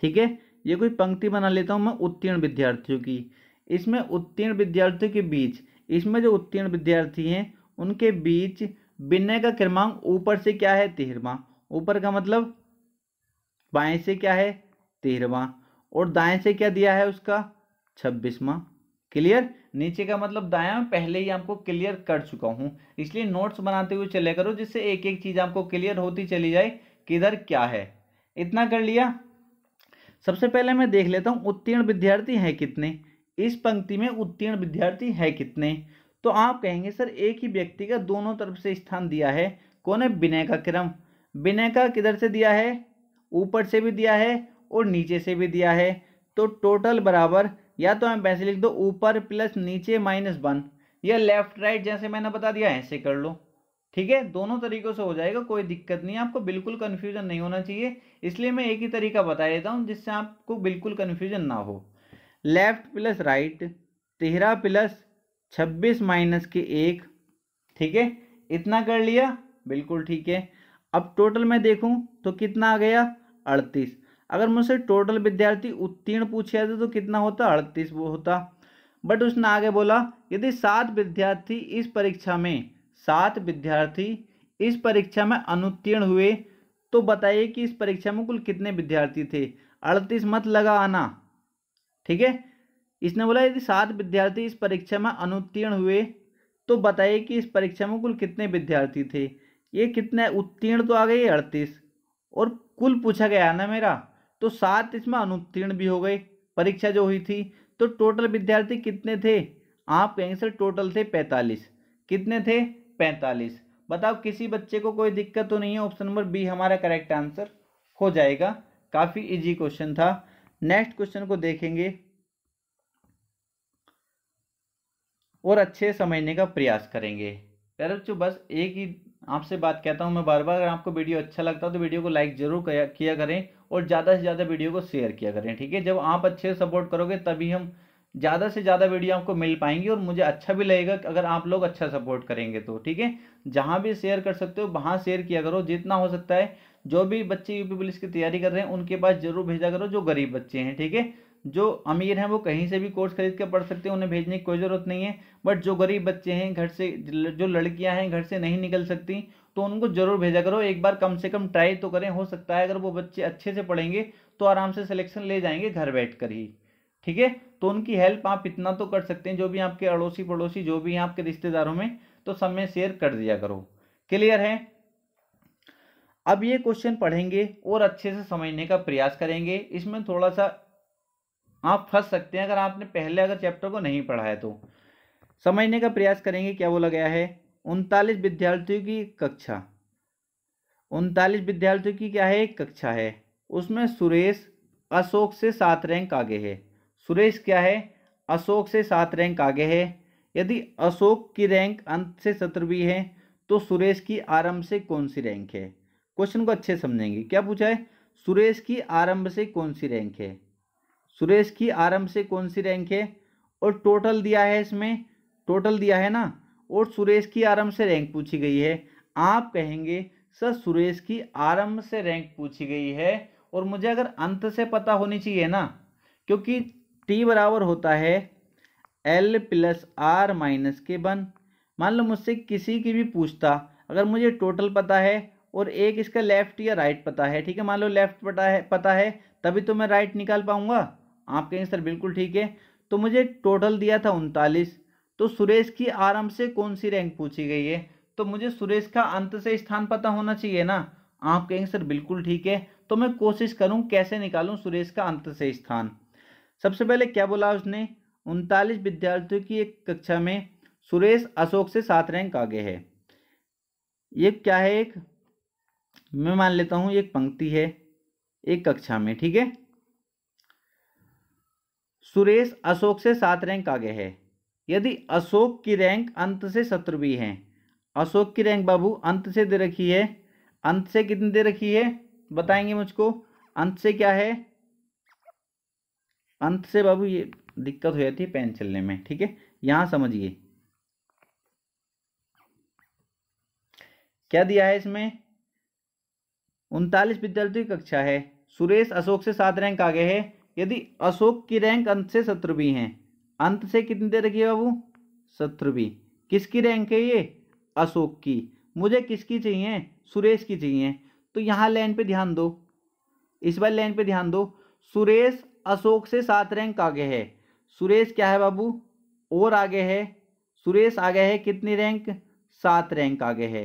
[SPEAKER 1] ठीक है ये कोई पंक्ति बना लेता हूँ मैं उत्तीर्ण विद्यार्थियों की इसमें उत्तीर्ण विद्यार्थियों के बीच इसमें जो उत्तीर्ण विद्यार्थी हैं उनके बीच विनय का क्रमांक ऊपर से क्या है तेरवा ऊपर का मतलब बाएं से क्या है तेरवा और दाएं से क्या दिया है उसका छब्बीसवा क्लियर नीचे का मतलब दाया में पहले ही आपको क्लियर कर चुका हूँ इसलिए नोट्स बनाते हुए चले करो जिससे एक एक चीज़ आपको क्लियर होती चली जाए किधर क्या है इतना कर लिया सबसे पहले मैं देख लेता हूँ उत्तीर्ण विद्यार्थी हैं कितने इस पंक्ति में उत्तीर्ण विद्यार्थी है कितने तो आप कहेंगे सर एक ही व्यक्ति का दोनों तरफ से स्थान दिया है कौन है विनय का क्रम विनय का किधर से दिया है ऊपर से भी दिया है और नीचे से भी दिया है तो टोटल बराबर या तो हम वैसे लिख दो ऊपर प्लस नीचे माइनस वन या लेफ्ट राइट जैसे मैंने बता दिया ऐसे कर लो ठीक है दोनों तरीकों से हो जाएगा कोई दिक्कत नहीं है आपको बिल्कुल कन्फ्यूजन नहीं होना चाहिए इसलिए मैं एक ही तरीका बता देता हूँ जिससे आपको बिल्कुल कन्फ्यूजन ना हो लेफ्ट प्लस राइट तेरह प्लस छब्बीस माइनस के एक ठीक है इतना कर लिया बिल्कुल ठीक है अब टोटल मैं देखूं तो कितना आ गया अड़तीस अगर मुझसे टोटल विद्यार्थी उत्तीर्ण पूछे जाते तो कितना होता अड़तीस होता बट उसने आगे बोला यदि सात विद्यार्थी इस परीक्षा में सात विद्यार्थी इस परीक्षा में अनुत्तीर्ण हुए तो बताइए कि इस परीक्षा में कुल कितने विद्यार्थी थे अड़तीस मत लगा आना ठीक है इसने बोला यदि सात विद्यार्थी इस परीक्षा में अनुत्तीर्ण हुए तो बताइए कि इस परीक्षा में कुल कितने विद्यार्थी थे ये कितने उत्तीर्ण तो आ गए अड़तीस और कुल पूछा गया ना मेरा तो सात इसमें अनुत्तीर्ण भी हो गए परीक्षा जो हुई थी तो टोटल विद्यार्थी कितने थे आप कहेंगे सर टोटल थे पैंतालीस कितने थे पैंतालीस बताओ किसी बच्चे को कोई दिक्कत तो नहीं है ऑप्शन नंबर बी हमारा करेक्ट आंसर हो जाएगा काफ़ी इजी क्वेश्चन था नेक्स्ट क्वेश्चन को देखेंगे और अच्छे समझने का प्रयास करेंगे प्यारे बच्चों बस एक ही आपसे बात कहता हूँ मैं बार बार अगर आपको वीडियो अच्छा लगता है तो वीडियो को लाइक जरूर किया करें और ज़्यादा से ज़्यादा वीडियो को शेयर किया करें ठीक है जब आप अच्छे से सपोर्ट करोगे तभी हम ज़्यादा से ज़्यादा वीडियो आपको मिल पाएंगी और मुझे अच्छा भी लगेगा अगर आप लोग अच्छा सपोर्ट करेंगे तो ठीक है जहाँ भी शेयर कर सकते हो वहाँ शेयर किया करो जितना हो सकता है जो भी बच्चे यूपी पुलिस की तैयारी कर रहे हैं उनके पास जरूर भेजा करो जो गरीब बच्चे हैं ठीक है जो अमीर हैं वो कहीं से भी कोर्स खरीद के पढ़ सकते हैं उन्हें भेजने की कोई ज़रूरत नहीं है बट जो गरीब बच्चे हैं घर से जो लड़कियां हैं घर से नहीं निकल सकती तो उनको ज़रूर भेजा करो एक बार कम से कम ट्राई तो करें हो सकता है अगर वो बच्चे अच्छे से पढ़ेंगे तो आराम से सिलेक्शन ले जाएंगे घर बैठ कर ही ठीक है तो उनकी हेल्प आप इतना तो कर सकते हैं जो भी आपके अड़ोसी पड़ोसी जो भी हैं आपके रिश्तेदारों में तो सब में शेयर कर दिया करो क्लियर है अब ये क्वेश्चन पढ़ेंगे और अच्छे से समझने का प्रयास करेंगे इसमें थोड़ा सा आप फंस सकते हैं अगर आपने पहले अगर चैप्टर को नहीं पढ़ा है तो समझने का प्रयास करेंगे क्या बोला गया है उनतालीस विद्यार्थियों की कक्षा उनतालीस विद्यार्थियों की क्या है एक कक्षा है उसमें सुरेश अशोक से सात रैंक आगे है सुरेश क्या है अशोक से सात रैंक आगे है यदि अशोक की रैंक अंत से सत्रहवीं है तो सुरेश की आरंभ से कौन सी रैंक है क्वेश्चन को अच्छे समझेंगे क्या पूछा है सुरेश की आरंभ से कौन सी रैंक है सुरेश की आरंभ से कौन सी रैंक है और टोटल दिया है इसमें टोटल दिया है ना और सुरेश की आरंभ से रैंक पूछी गई है आप कहेंगे सर सुरेश की आरंभ से रैंक पूछी गई है और मुझे अगर अंत से पता होनी चाहिए ना क्योंकि टी बराबर होता है एल प्लस आर माइनस के वन मान लो मुझसे किसी की भी पूछता अगर मुझे टोटल पता है और एक इसका लेफ्ट या राइट पता है ठीक है मान लो लेफ्ट पता है पता है तभी तो मैं राइट निकाल पाऊंगा आप कहेंगे सर बिल्कुल ठीक है तो मुझे टोटल दिया था उनतालीस तो सुरेश की आरंभ से कौन सी रैंक पूछी गई है तो मुझे सुरेश का अंत से स्थान पता होना चाहिए ना आप कहेंगे सर बिल्कुल ठीक है तो मैं कोशिश करूं कैसे निकालूं सुरेश का अंत से स्थान सबसे पहले क्या बोला उसने उनतालीस विद्यार्थियों की एक कक्षा में सुरेश अशोक से सात रैंक आगे है ये क्या है एक मैं मान लेता हूं एक पंक्ति है एक कक्षा में ठीक है सुरेश अशोक से सात रैंक आगे है यदि अशोक की रैंक अंत से सत्रहवीं है अशोक की रैंक बाबू अंत से दे रखी है अंत से कितनी दे रखी है बताएंगे मुझको अंत से क्या है अंत से बाबू ये दिक्कत हो जाती है पेन चलने में ठीक है यहां समझिए क्या दिया है इसमें उनतालीस विद्यार्थी कक्षा है सुरेश अशोक से सात रैंक आगे है यदि अशोक की रैंक अंत से सत्रहवीं है अंत से कितनी देर रखी बाबू शत्रुवी किसकी रैंक है ये अशोक की मुझे किसकी चाहिए सुरेश की चाहिए तो यहाँ लाइन पे ध्यान दो इस बार लाइन पे ध्यान दो सुरेश अशोक से सात रैंक आगे है सुरेश क्या है बाबू और आगे है सुरेश आगे है कितनी रैंक सात रैंक आगे है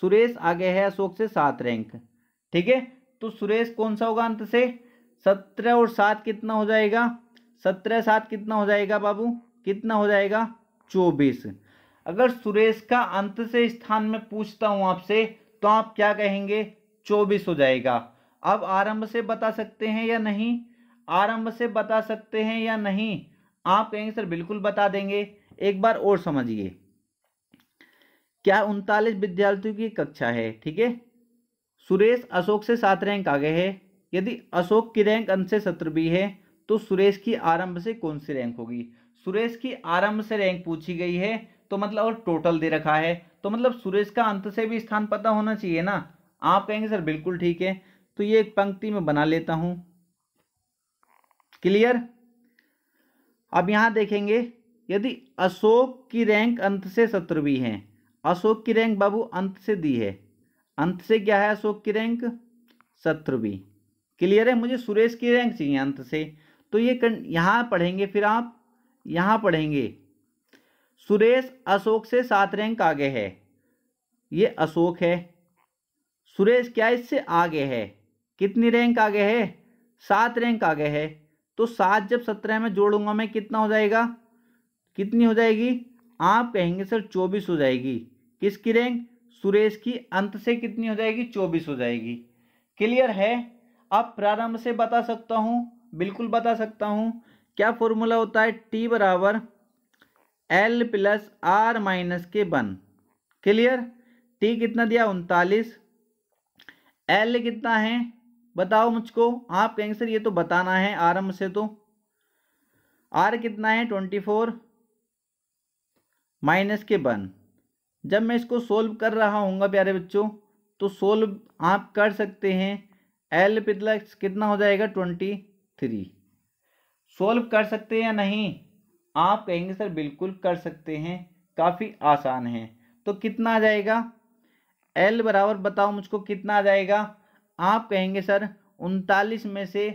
[SPEAKER 1] सुरेश आगे है अशोक से सात रैंक ठीक है तो सुरेश कौन सा होगा अंत से सत्रह और सात कितना हो जाएगा सत्रह सात कितना हो जाएगा बाबू कितना हो जाएगा चौबीस अगर सुरेश का अंत से स्थान में पूछता हूँ आपसे तो आप क्या कहेंगे चौबीस हो जाएगा अब आरंभ से बता सकते हैं या नहीं आरंभ से बता सकते हैं या नहीं आप कहेंगे सर बिल्कुल बता देंगे एक बार और समझिए क्या उनतालीस विद्यार्थियों की कक्षा है ठीक है सुरेश अशोक से सात रैंक आगे है यदि अशोक की रैंक अंत से सत्र भी है तो सुरेश की आरंभ से कौन सी रैंक होगी सुरेश की आरंभ से रैंक पूछी गई है तो मतलब और टोटल दे रखा है तो मतलब सुरेश का अंत से भी स्थान पता होना चाहिए ना आप कहेंगे सर बिल्कुल ठीक है तो ये एक पंक्ति में बना लेता हूं क्लियर अब यहां देखेंगे यदि अशोक की रैंक अंत से सत्रहवीं है अशोक की रैंक बाबू अंत से दी है अंत से क्या है अशोक की रैंक सत्रहवीं क्लियर है मुझे सुरेश की रैंक चाहिए अंत से तो ये यहाँ पढ़ेंगे फिर आप यहाँ पढ़ेंगे सुरेश अशोक से सात रैंक आगे है ये अशोक है सुरेश क्या इससे आगे है कितनी रैंक आगे है सात रैंक आगे है तो सात जब सत्रह में जोड़ूंगा मैं कितना हो जाएगा कितनी हो जाएगी आप कहेंगे सर चौबीस हो जाएगी किसकी रैंक सुरेश की अंत से कितनी हो जाएगी चौबीस हो जाएगी क्लियर है अब प्रारंभ से बता सकता हूँ बिल्कुल बता सकता हूँ क्या फॉर्मूला होता है टी बराबर एल प्लस आर माइनस के वन क्लियर टी कितना दिया उनतालीस एल कितना है बताओ मुझको आप कहेंगे सर ये तो बताना है आरम्भ से तो आर कितना है ट्वेंटी फोर माइनस के वन जब मैं इसको सोल्व कर रहा हूँ प्यारे बच्चों तो सोल्व आप कर सकते हैं एल प्लस कितना हो जाएगा ट्वेंटी थ्री सोल्व कर सकते हैं या नहीं आप कहेंगे सर बिल्कुल कर सकते हैं काफ़ी आसान है तो कितना आ जाएगा एल बराबर बताओ मुझको कितना आ जाएगा आप कहेंगे सर उनतालीस में से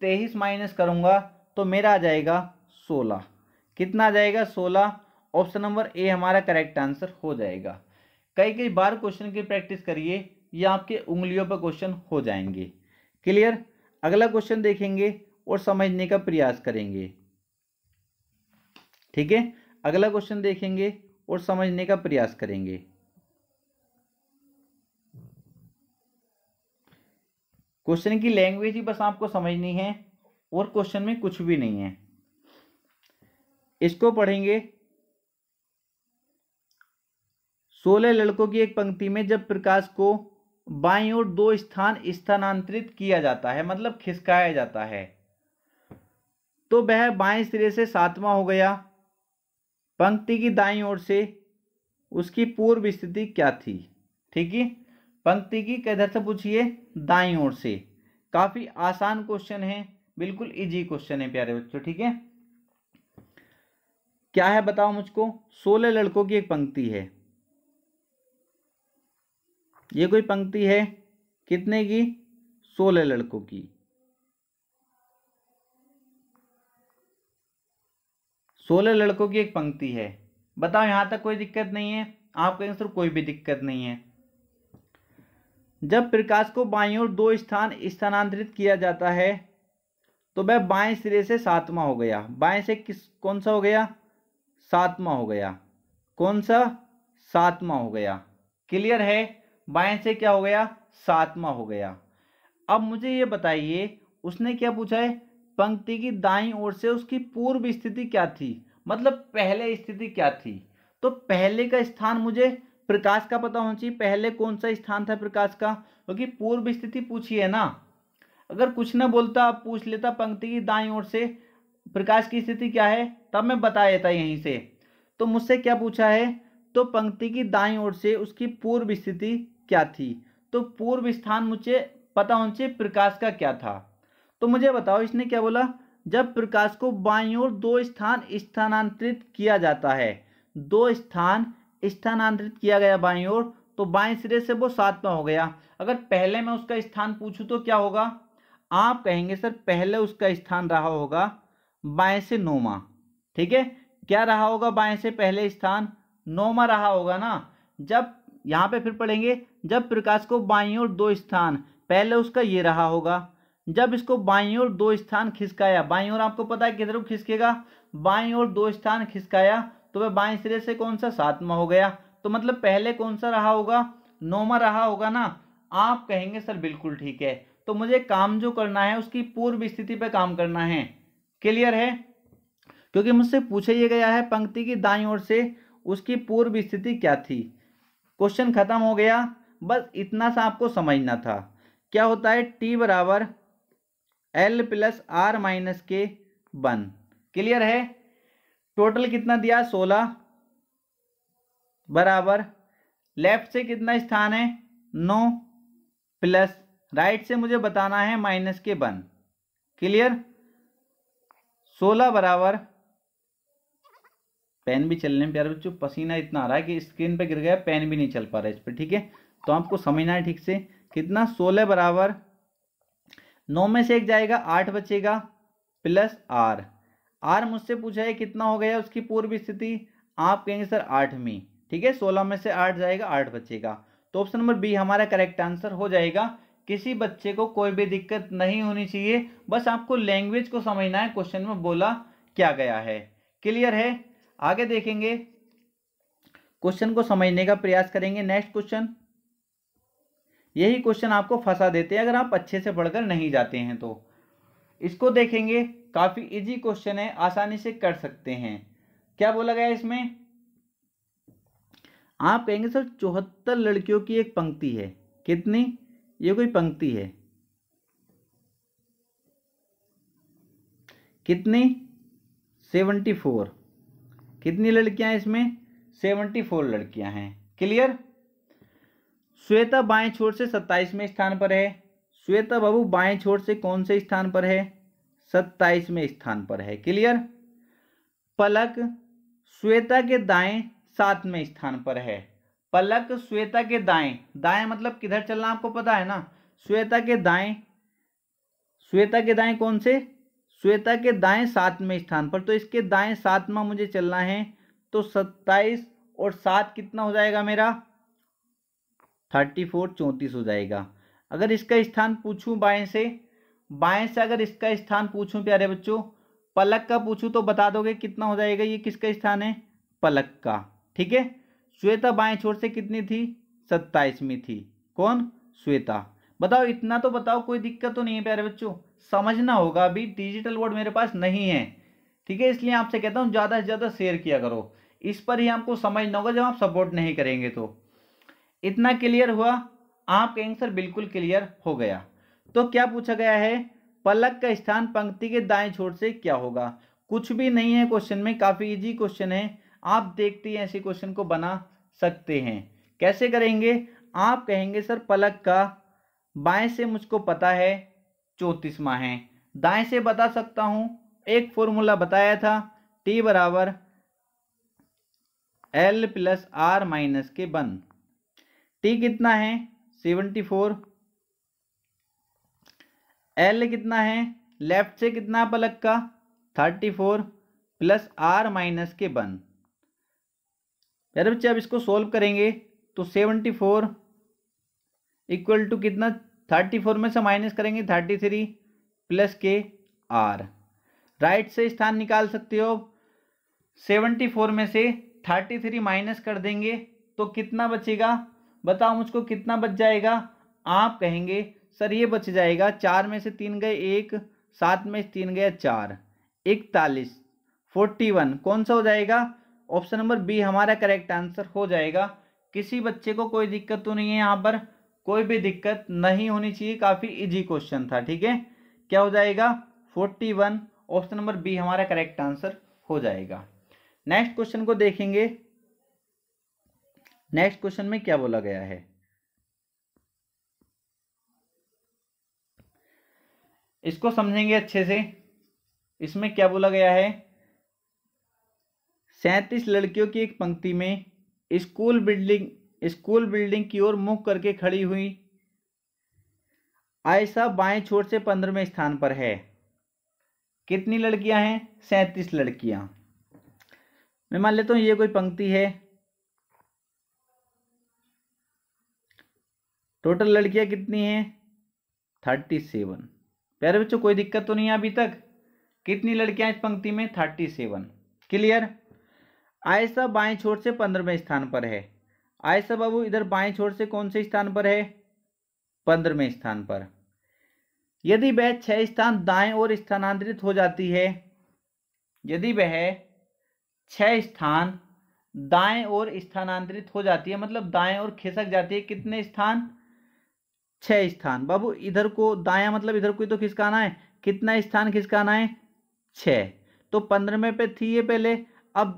[SPEAKER 1] तेईस माइनस करूँगा तो मेरा आ जाएगा सोलह कितना आ जाएगा सोलह ऑप्शन नंबर ए हमारा करेक्ट आंसर हो जाएगा कई कई बार क्वेश्चन की प्रैक्टिस करिए या आपके उंगलियों पर क्वेश्चन हो जाएंगे क्लियर अगला क्वेश्चन देखेंगे और समझने का प्रयास करेंगे ठीक है अगला क्वेश्चन देखेंगे और समझने का प्रयास करेंगे क्वेश्चन की लैंग्वेज ही बस आपको समझनी है और क्वेश्चन में कुछ भी नहीं है इसको पढ़ेंगे सोलह लड़कों की एक पंक्ति में जब प्रकाश को बाई ओर दो स्थान स्थानांतरित किया जाता है मतलब खिसकाया जाता है तो वह बाएं सिरे से सातवां हो गया पंक्ति की दाई ओर से उसकी पूर्व स्थिति क्या थी ठीक है पंक्ति की कैधर से पूछिए दाई ओर से काफी आसान क्वेश्चन है बिल्कुल इजी क्वेश्चन है प्यारे बच्चों ठीक है क्या है बताओ मुझको सोलह लड़कों की एक पंक्ति है ये कोई पंक्ति है कितने की सोलह लड़कों की सोलह लड़कों की एक पंक्ति है बताओ यहां तक कोई दिक्कत नहीं है आपका आंसर कोई भी दिक्कत नहीं है जब प्रकाश को बाई और दो स्थान स्थानांतरित किया जाता है तो वह बाएं सिरे से सातवां हो गया बाएं से किस कौन सा हो गया सातवां हो गया कौन सा सातवां हो गया क्लियर है बाएं से क्या हो गया सातवां हो गया अब मुझे ये बताइए उसने क्या पूछा है पंक्ति की दाई ओर से उसकी पूर्व स्थिति क्या थी मतलब पहले स्थिति क्या थी तो पहले का स्थान मुझे प्रकाश का पता होना चाहिए पहले कौन सा स्थान था प्रकाश का क्योंकि तो पूर्व स्थिति पूछी है ना अगर कुछ ना बोलता पूछ लेता पंक्ति की दाई ओर से प्रकाश की स्थिति क्या है तब मैं बता देता यहीं से तो मुझसे क्या पूछा है तो पंक्ति की दाई ओर से उसकी पूर्व स्थिति क्या थी तो पूर्व स्थान मुझे पता होना चाहिए प्रकाश का क्या था तो मुझे बताओ इसने क्या बोला जब प्रकाश को बाई ओर दो स्थान स्थानांतरित किया जाता है दो स्थान स्थानांतरित किया गया बाई ओर तो बाएं सिरे से वो सातवां हो गया अगर पहले मैं उसका स्थान पूछूं तो क्या होगा आप कहेंगे सर पहले उसका स्थान रहा होगा बाएं से नोमा ठीक है क्या रहा होगा बाएं से पहले स्थान नोमा रहा होगा ना जब यहाँ पे फिर पढ़ेंगे जब प्रकाश को बाई ओर दो स्थान पहले उसका ये रहा होगा जब इसको बाई ओर दो स्थान खिसकाया बाई ओर आपको पता है किधर को खिसकेगा बाई ओर दो स्थान खिसकाया तो वह बाई सिरे से कौन सा सातवा हो गया तो मतलब पहले कौन सा रहा होगा नौवा रहा होगा ना आप कहेंगे सर बिल्कुल ठीक है तो मुझे काम जो करना है उसकी पूर्व स्थिति पर काम करना है क्लियर है क्योंकि मुझसे पूछा ये गया है पंक्ति की दाई ओर से उसकी पूर्व स्थिति क्या थी क्वेश्चन खत्म हो गया बस इतना सा आपको समझना था क्या होता है टी बराबर एल प्लस आर माइनस के वन क्लियर है टोटल कितना दिया सोलह बराबर लेफ्ट से कितना स्थान है नो प्लस राइट से मुझे बताना है माइनस के वन क्लियर सोलह बराबर पेन भी चलने में प्यार बच्चों पसीना इतना आ रहा है कि स्क्रीन पे गिर गया पेन भी नहीं चल पा रहा है इस पर ठीक है तो आपको समझना है ठीक से कितना सोलह बराबर नौ में से एक जाएगा आठ बचेगा प्लस आर आर मुझसे पूछा है कितना हो गया उसकी पूर्व स्थिति आप कहेंगे सर में ठीक है सोलह में से आठ जाएगा आठ बचेगा तो ऑप्शन नंबर बी हमारा करेक्ट आंसर हो जाएगा किसी बच्चे को कोई भी दिक्कत नहीं होनी चाहिए बस आपको लैंग्वेज को समझना है क्वेश्चन में बोला क्या गया है क्लियर है आगे देखेंगे क्वेश्चन को समझने का प्रयास करेंगे नेक्स्ट क्वेश्चन यही क्वेश्चन आपको फंसा देते हैं अगर आप अच्छे से पढ़कर नहीं जाते हैं तो इसको देखेंगे काफ़ी इजी क्वेश्चन है आसानी से कर सकते हैं क्या बोला गया इसमें आप कहेंगे सर चौहत्तर लड़कियों की एक पंक्ति है कितनी ये कोई पंक्ति है कितनी सेवेंटी फोर कितनी लड़कियां इसमें सेवेंटी फोर लड़कियां हैं क्लियर श्वेता बाएं छोर से सत्ताईसवें स्थान पर है श्वेता बाबू बाएं छोर से कौन से स्थान पर है सत्ताईसवें स्थान पर है क्लियर पलक श्वेता के दाएं सातवें स्थान पर है पलक श्वेता के दाएं दाएं मतलब किधर चलना आपको पता है ना श्वेता के दाएं श्वेता के दाएं कौन से श्वेता के दाएं सातवें स्थान पर तो इसके दाएं सातवा मुझे चलना है तो सत्ताईस और सात कितना हो जाएगा मेरा थर्टी फोर चौंतीस हो जाएगा अगर इसका स्थान पूछूं बाएं से बाएं से अगर इसका स्थान पूछूं प्यारे बच्चों पलक का पूछूं तो बता दोगे कितना हो जाएगा ये किसका स्थान है पलक का ठीक है श्वेता बाएं छोर से कितनी थी सत्ताईसवीं थी कौन श्वेता बताओ इतना तो बताओ कोई दिक्कत तो नहीं है प्यारे बच्चों समझना होगा अभी डिजिटल वर्ड मेरे पास नहीं है ठीक है इसलिए आपसे कहता हूँ ज़्यादा से ज़्यादा शेयर किया करो इस पर ही आपको समझना होगा जब आप सपोर्ट नहीं करेंगे तो इतना क्लियर हुआ आपका आंसर बिल्कुल क्लियर हो गया तो क्या पूछा गया है पलक का स्थान पंक्ति के दाएं छोर से क्या होगा कुछ भी नहीं है क्वेश्चन में काफ़ी इजी क्वेश्चन है आप देखते ही ऐसे क्वेश्चन को बना सकते हैं कैसे करेंगे आप कहेंगे सर पलक का बाएं से मुझको पता है चौंतीसवा है दाएं से बता सकता हूं एक फॉर्मूला बताया था टी बराबर L plus R minus K बन टी कितना है सेवेंटी फोर एल कितना है लेफ्ट से कितना पलक का thirty four plus R minus के वन यार बच्चे अब इसको सोल्व करेंगे तो सेवेंटी फोर इक्वल टू कितना थर्टी फोर में से माइनस करेंगे थर्टी थ्री प्लस के आर राइट से स्थान निकाल सकते हो सेवेंटी फोर में से थर्टी थ्री माइनस कर देंगे तो कितना बचेगा बताओ मुझको कितना बच जाएगा आप कहेंगे सर ये बच जाएगा चार में से तीन गए एक सात में से तीन गया चार इकतालीस फोर्टी वन कौन सा हो जाएगा ऑप्शन नंबर बी हमारा करेक्ट आंसर हो जाएगा किसी बच्चे को कोई दिक्कत तो नहीं है यहाँ पर कोई भी दिक्कत नहीं होनी चाहिए काफ़ी इजी क्वेश्चन था ठीक है क्या हो जाएगा forty one option number B हमारा करेक्ट आंसर हो जाएगा नेक्स्ट क्वेश्चन को देखेंगे नेक्स्ट क्वेश्चन में क्या बोला गया है इसको समझेंगे अच्छे से इसमें क्या बोला गया है सैंतीस लड़कियों की एक पंक्ति में स्कूल बिल्डिंग स्कूल बिल्डिंग की ओर मुख करके खड़ी हुई आयशा बाएं छोर से पंद्रहवें स्थान पर है कितनी लड़कियां हैं सैंतीस लड़कियां मैं मान लेता हूं ये कोई पंक्ति है टोटल लड़कियां कितनी हैं थर्टी सेवन प्यारे बच्चों कोई दिक्कत तो नहीं है अभी तक कितनी लड़कियां इस पंक्ति में थर्टी सेवन क्लियर आयशा बाएं छोर से पंद्रहवें स्थान पर है आयशा बाबू इधर बाएं छोर से कौन से स्थान पर है पंद्रहवें स्थान पर यदि वह छह स्थान दाएं ओर स्थानांतरित हो जाती है यदि वह छह स्थान दाएं ओर स्थानांतरित हो जाती है मतलब दाएं ओर खिसक जाती है कितने स्थान छः स्थान बाबू इधर को दाया मतलब इधर को तो खिसकाना है कितना स्थान खिसकाना है छह तो में पे थी ये पहले अब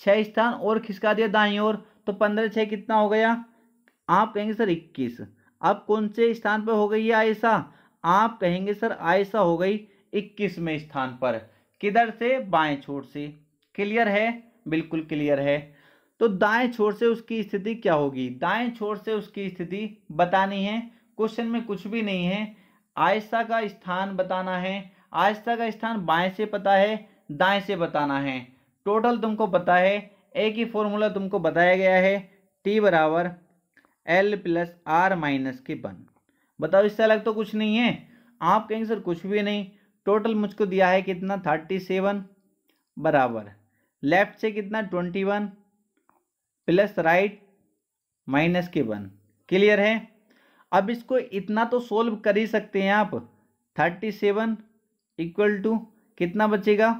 [SPEAKER 1] छह स्थान और खिसका दिया दाई और तो पंद्रह छह कितना हो गया आप कहेंगे सर इक्कीस अब कौन से स्थान पर हो गई ये आयसा आप कहेंगे सर आयसा हो गई इक्कीसवें स्थान पर किधर से बाएं छोर से क्लियर है बिल्कुल क्लियर है तो दाएं छोर से उसकी स्थिति क्या होगी दाएं छोर से उसकी स्थिति बतानी है क्वेश्चन में कुछ भी नहीं है आयसा का स्थान बताना है आयसा का स्थान बाएं से पता है दाएं से बताना है टोटल तुमको पता है एक ही फॉर्मूला तुमको बताया गया है टी बराबर एल प्लस आर माइनस के वन बताओ इससे अलग तो कुछ नहीं है आपका आंसर कुछ भी नहीं टोटल मुझको दिया है कितना थर्टी सेवन बराबर लेफ्ट से कितना twenty one plus right minus के वन क्लियर है अब इसको इतना तो सोल्व कर ही सकते हैं आप थर्टी सेवन इक्वल टू कितना बचेगा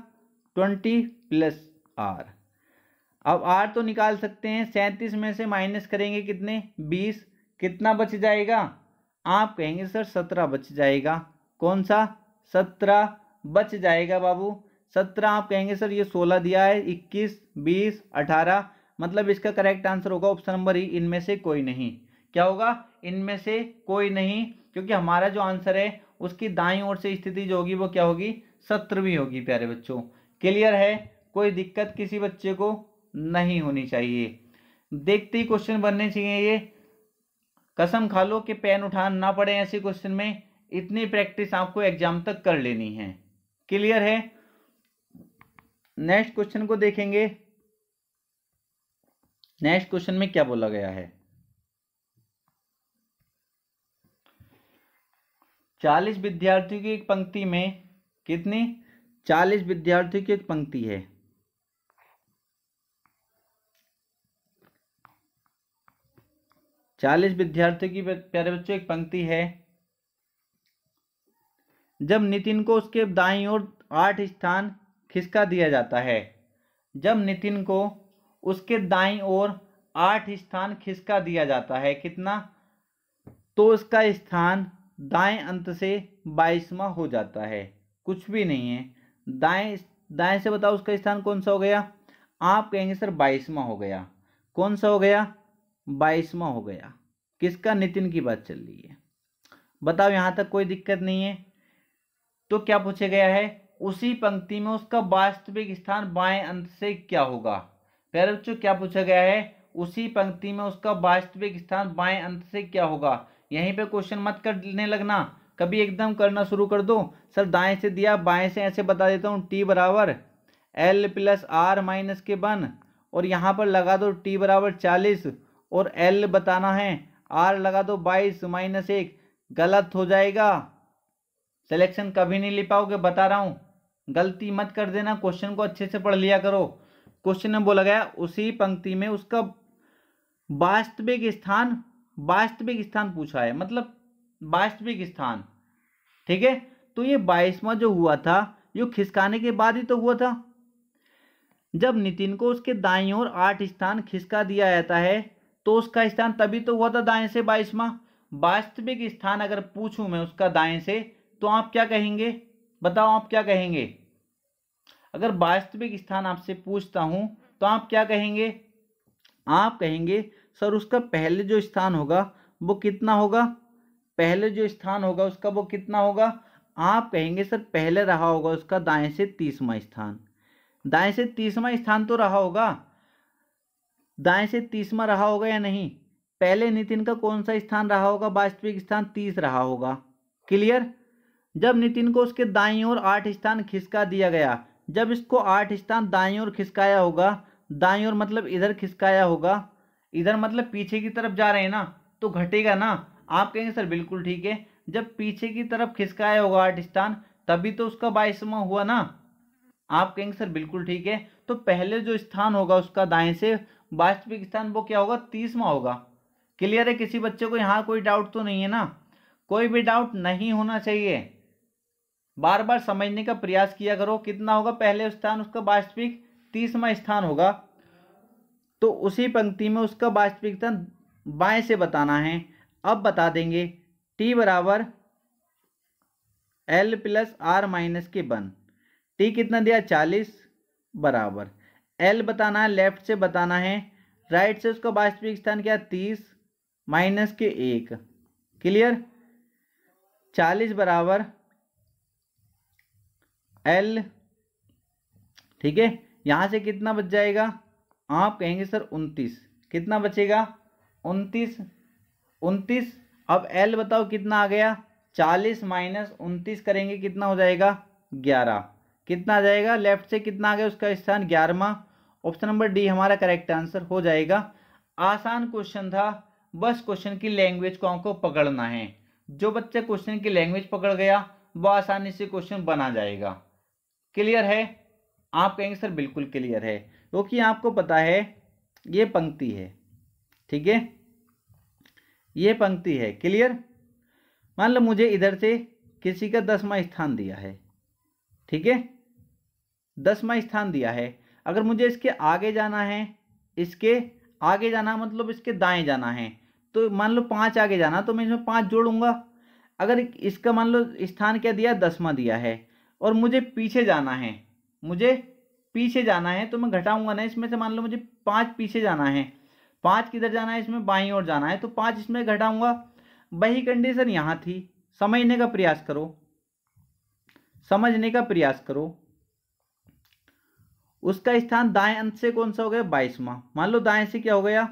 [SPEAKER 1] ट्वेंटी प्लस आर अब आर तो निकाल सकते हैं सैंतीस में से माइनस करेंगे कितने बीस कितना बच जाएगा आप कहेंगे सर सत्रह बच जाएगा कौन सा सत्रह बच जाएगा बाबू सत्रह आप कहेंगे सर ये सोलह दिया है इक्कीस बीस अठारह मतलब इसका करेक्ट आंसर होगा ऑप्शन नंबर ई इनमें से कोई नहीं क्या होगा इनमें से कोई नहीं क्योंकि हमारा जो आंसर है उसकी दाई ओर से स्थिति जो होगी वो क्या होगी सत्रहवीं होगी प्यारे बच्चों क्लियर है कोई दिक्कत किसी बच्चे को नहीं होनी चाहिए देखते ही क्वेश्चन बनने चाहिए ये कसम खा लो कि पेन उठान ना पड़े ऐसे क्वेश्चन में इतनी प्रैक्टिस आपको एग्जाम तक कर लेनी है क्लियर है नेक्स्ट क्वेश्चन को देखेंगे नेक्स्ट क्वेश्चन में क्या बोला गया है चालीस विद्यार्थियों की एक पंक्ति में कितनी चालीस विद्यार्थियों की एक पंक्ति है चालीस विद्यार्थियों की प्यारे बच्चों एक पंक्ति है जब नितिन को उसके दाई ओर आठ स्थान खिसका दिया जाता है जब नितिन को उसके दाई ओर आठ स्थान खिसका दिया जाता है कितना तो उसका स्थान दाएं अंत से बाईसवा हो जाता है कुछ भी नहीं है दाएं दाएं से बताओ उसका स्थान कौन सा हो गया आप कहेंगे सर बाईसवा हो गया कौन सा हो गया बाईसवा हो गया किसका नितिन की बात चल रही है बताओ यहाँ तक कोई दिक्कत नहीं है तो क्या पूछा गया है उसी पंक्ति में उसका वास्तविक स्थान बाएं अंत से क्या होगा प्यारे बच्चों क्या पूछा गया है उसी पंक्ति में उसका वास्तविक स्थान बाएं अंत से क्या होगा यहीं पे क्वेश्चन मत करने लगना कभी एकदम करना शुरू कर दो सर दाएं से दिया बाएं से ऐसे बता देता हूँ टी बराबर एल प्लस आर माइनस के वन और यहाँ पर लगा दो टी बराबर चालीस और एल बताना है आर लगा दो बाईस माइनस एक गलत हो जाएगा सिलेक्शन कभी नहीं ले पाओगे बता रहा हूँ गलती मत कर देना क्वेश्चन को अच्छे से पढ़ लिया करो क्वेश्चन में बोला गया उसी पंक्ति में उसका वास्तविक स्थान वास्तविक स्थान पूछा है मतलब वास्तविक स्थान ठीक है तो ये बाईसवा जो हुआ था ये खिसकाने के बाद ही तो हुआ था जब नितिन को उसके दाई और आठ स्थान खिसका दिया जाता है तो उसका स्थान तभी तो हुआ था दाएं से बाईसवा वास्तविक स्थान अगर पूछूं मैं उसका दाएं से तो आप क्या कहेंगे बताओ आप क्या कहेंगे अगर वास्तविक स्थान आपसे पूछता हूं तो आप क्या कहेंगे आप कहेंगे सर उसका पहले जो स्थान होगा वो कितना होगा पहले जो स्थान होगा उसका वो कितना होगा आप कहेंगे सर पहले रहा होगा उसका दाएं से तीसवा स्थान दाएं से तीसवा स्थान तो रहा होगा दाएं से तीसवा रहा होगा या नहीं पहले नितिन का कौन सा स्थान रहा होगा वास्तविक स्थान तीस रहा होगा क्लियर जब नितिन को उसके दाई और आठ स्थान खिसका दिया गया जब इसको आठ स्थान दाई और खिसकाया होगा दाई और मतलब इधर खिसकाया होगा इधर मतलब पीछे की तरफ जा रहे हैं ना तो घटेगा ना आप कहेंगे सर बिल्कुल ठीक है जब पीछे की तरफ खिसकाया होगा आर्टिस्तान तभी तो उसका बाईसवा हुआ ना आप कहेंगे सर बिल्कुल ठीक है तो पहले जो स्थान होगा उसका दाएं से वास्तविक स्थान वो क्या होगा तीसवा होगा क्लियर है किसी बच्चे को यहाँ कोई डाउट तो नहीं है ना कोई भी डाउट नहीं होना चाहिए बार बार समझने का प्रयास किया करो कितना होगा पहले स्थान उसका वास्तविक तीसवा स्थान होगा तो उसी पंक्ति में उसका वास्तविकता बाएं से बताना है अब बता देंगे टी बराबर एल प्लस आर माइनस के वन टी कितना दिया चालीस बराबर एल बताना है लेफ्ट से बताना है राइट से उसका वास्तविक स्थान क्या तीस माइनस के एक क्लियर चालीस बराबर एल ठीक है यहाँ से कितना बच जाएगा आप कहेंगे सर उनतीस कितना बचेगा उनतीस उनतीस अब एल बताओ कितना आ गया चालीस माइनस उनतीस करेंगे कितना हो जाएगा ग्यारह कितना आ जाएगा लेफ्ट से कितना आ गया उसका स्थान ग्यारहवा ऑप्शन नंबर डी हमारा करेक्ट आंसर हो जाएगा आसान क्वेश्चन था बस क्वेश्चन की लैंग्वेज को आपको पकड़ना है जो बच्चे क्वेश्चन की लैंग्वेज पकड़ गया वो आसानी से क्वेश्चन बना जाएगा क्लियर है आप कहेंगे सर बिल्कुल क्लियर है क्योंकि आपको पता है ये पंक्ति है ठीक है ये पंक्ति है क्लियर मान लो मुझे इधर से किसी का दसवा स्थान दिया है ठीक है दसवा स्थान दिया है अगर मुझे इसके आगे जाना है इसके आगे जाना मतलब इसके दाएं जाना है तो मान लो पांच आगे जाना तो मैं इसमें पांच जोड़ूंगा अगर इसका मान लो स्थान क्या दिया दसवा दिया है और मुझे पीछे जाना है मुझे पीछे जाना है तो मैं घटाऊंगा ना इसमें से मान लो मुझे पाँच पीछे जाना है पाँच किधर जाना है इसमें बाई और जाना है तो पाँच इसमें घटाऊंगा वही कंडीशन यहाँ थी समझने का प्रयास करो समझने का प्रयास करो उसका स्थान दाएं अंत से कौन सा हो गया बाईसवा मान लो दाएं से क्या हो गया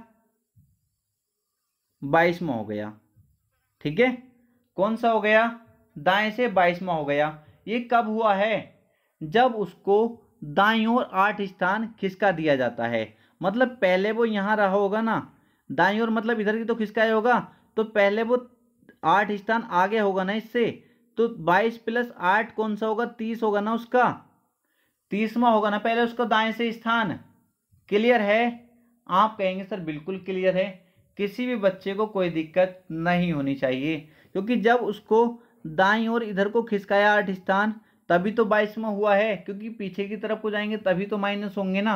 [SPEAKER 1] बाईसवा हो गया ठीक है कौन सा हो गया दाएं से बाईसवा हो गया ये कब हुआ है जब उसको दाई और आठ स्थान खिसका दिया जाता है मतलब पहले वो यहाँ रहा होगा ना दाई और मतलब इधर की तो खिसकाया होगा तो पहले वो आठ स्थान आगे होगा ना इससे तो बाईस प्लस आठ कौन सा होगा तीस होगा ना उसका तीसवा होगा ना पहले उसका दाएं से स्थान क्लियर है आप कहेंगे सर बिल्कुल क्लियर है किसी भी बच्चे को कोई दिक्कत नहीं होनी चाहिए क्योंकि जब उसको दाई और इधर को खिसकाया आठ स्थान तभी तो बाईस में हुआ है क्योंकि पीछे की तरफ को जाएंगे तभी तो माइनस होंगे ना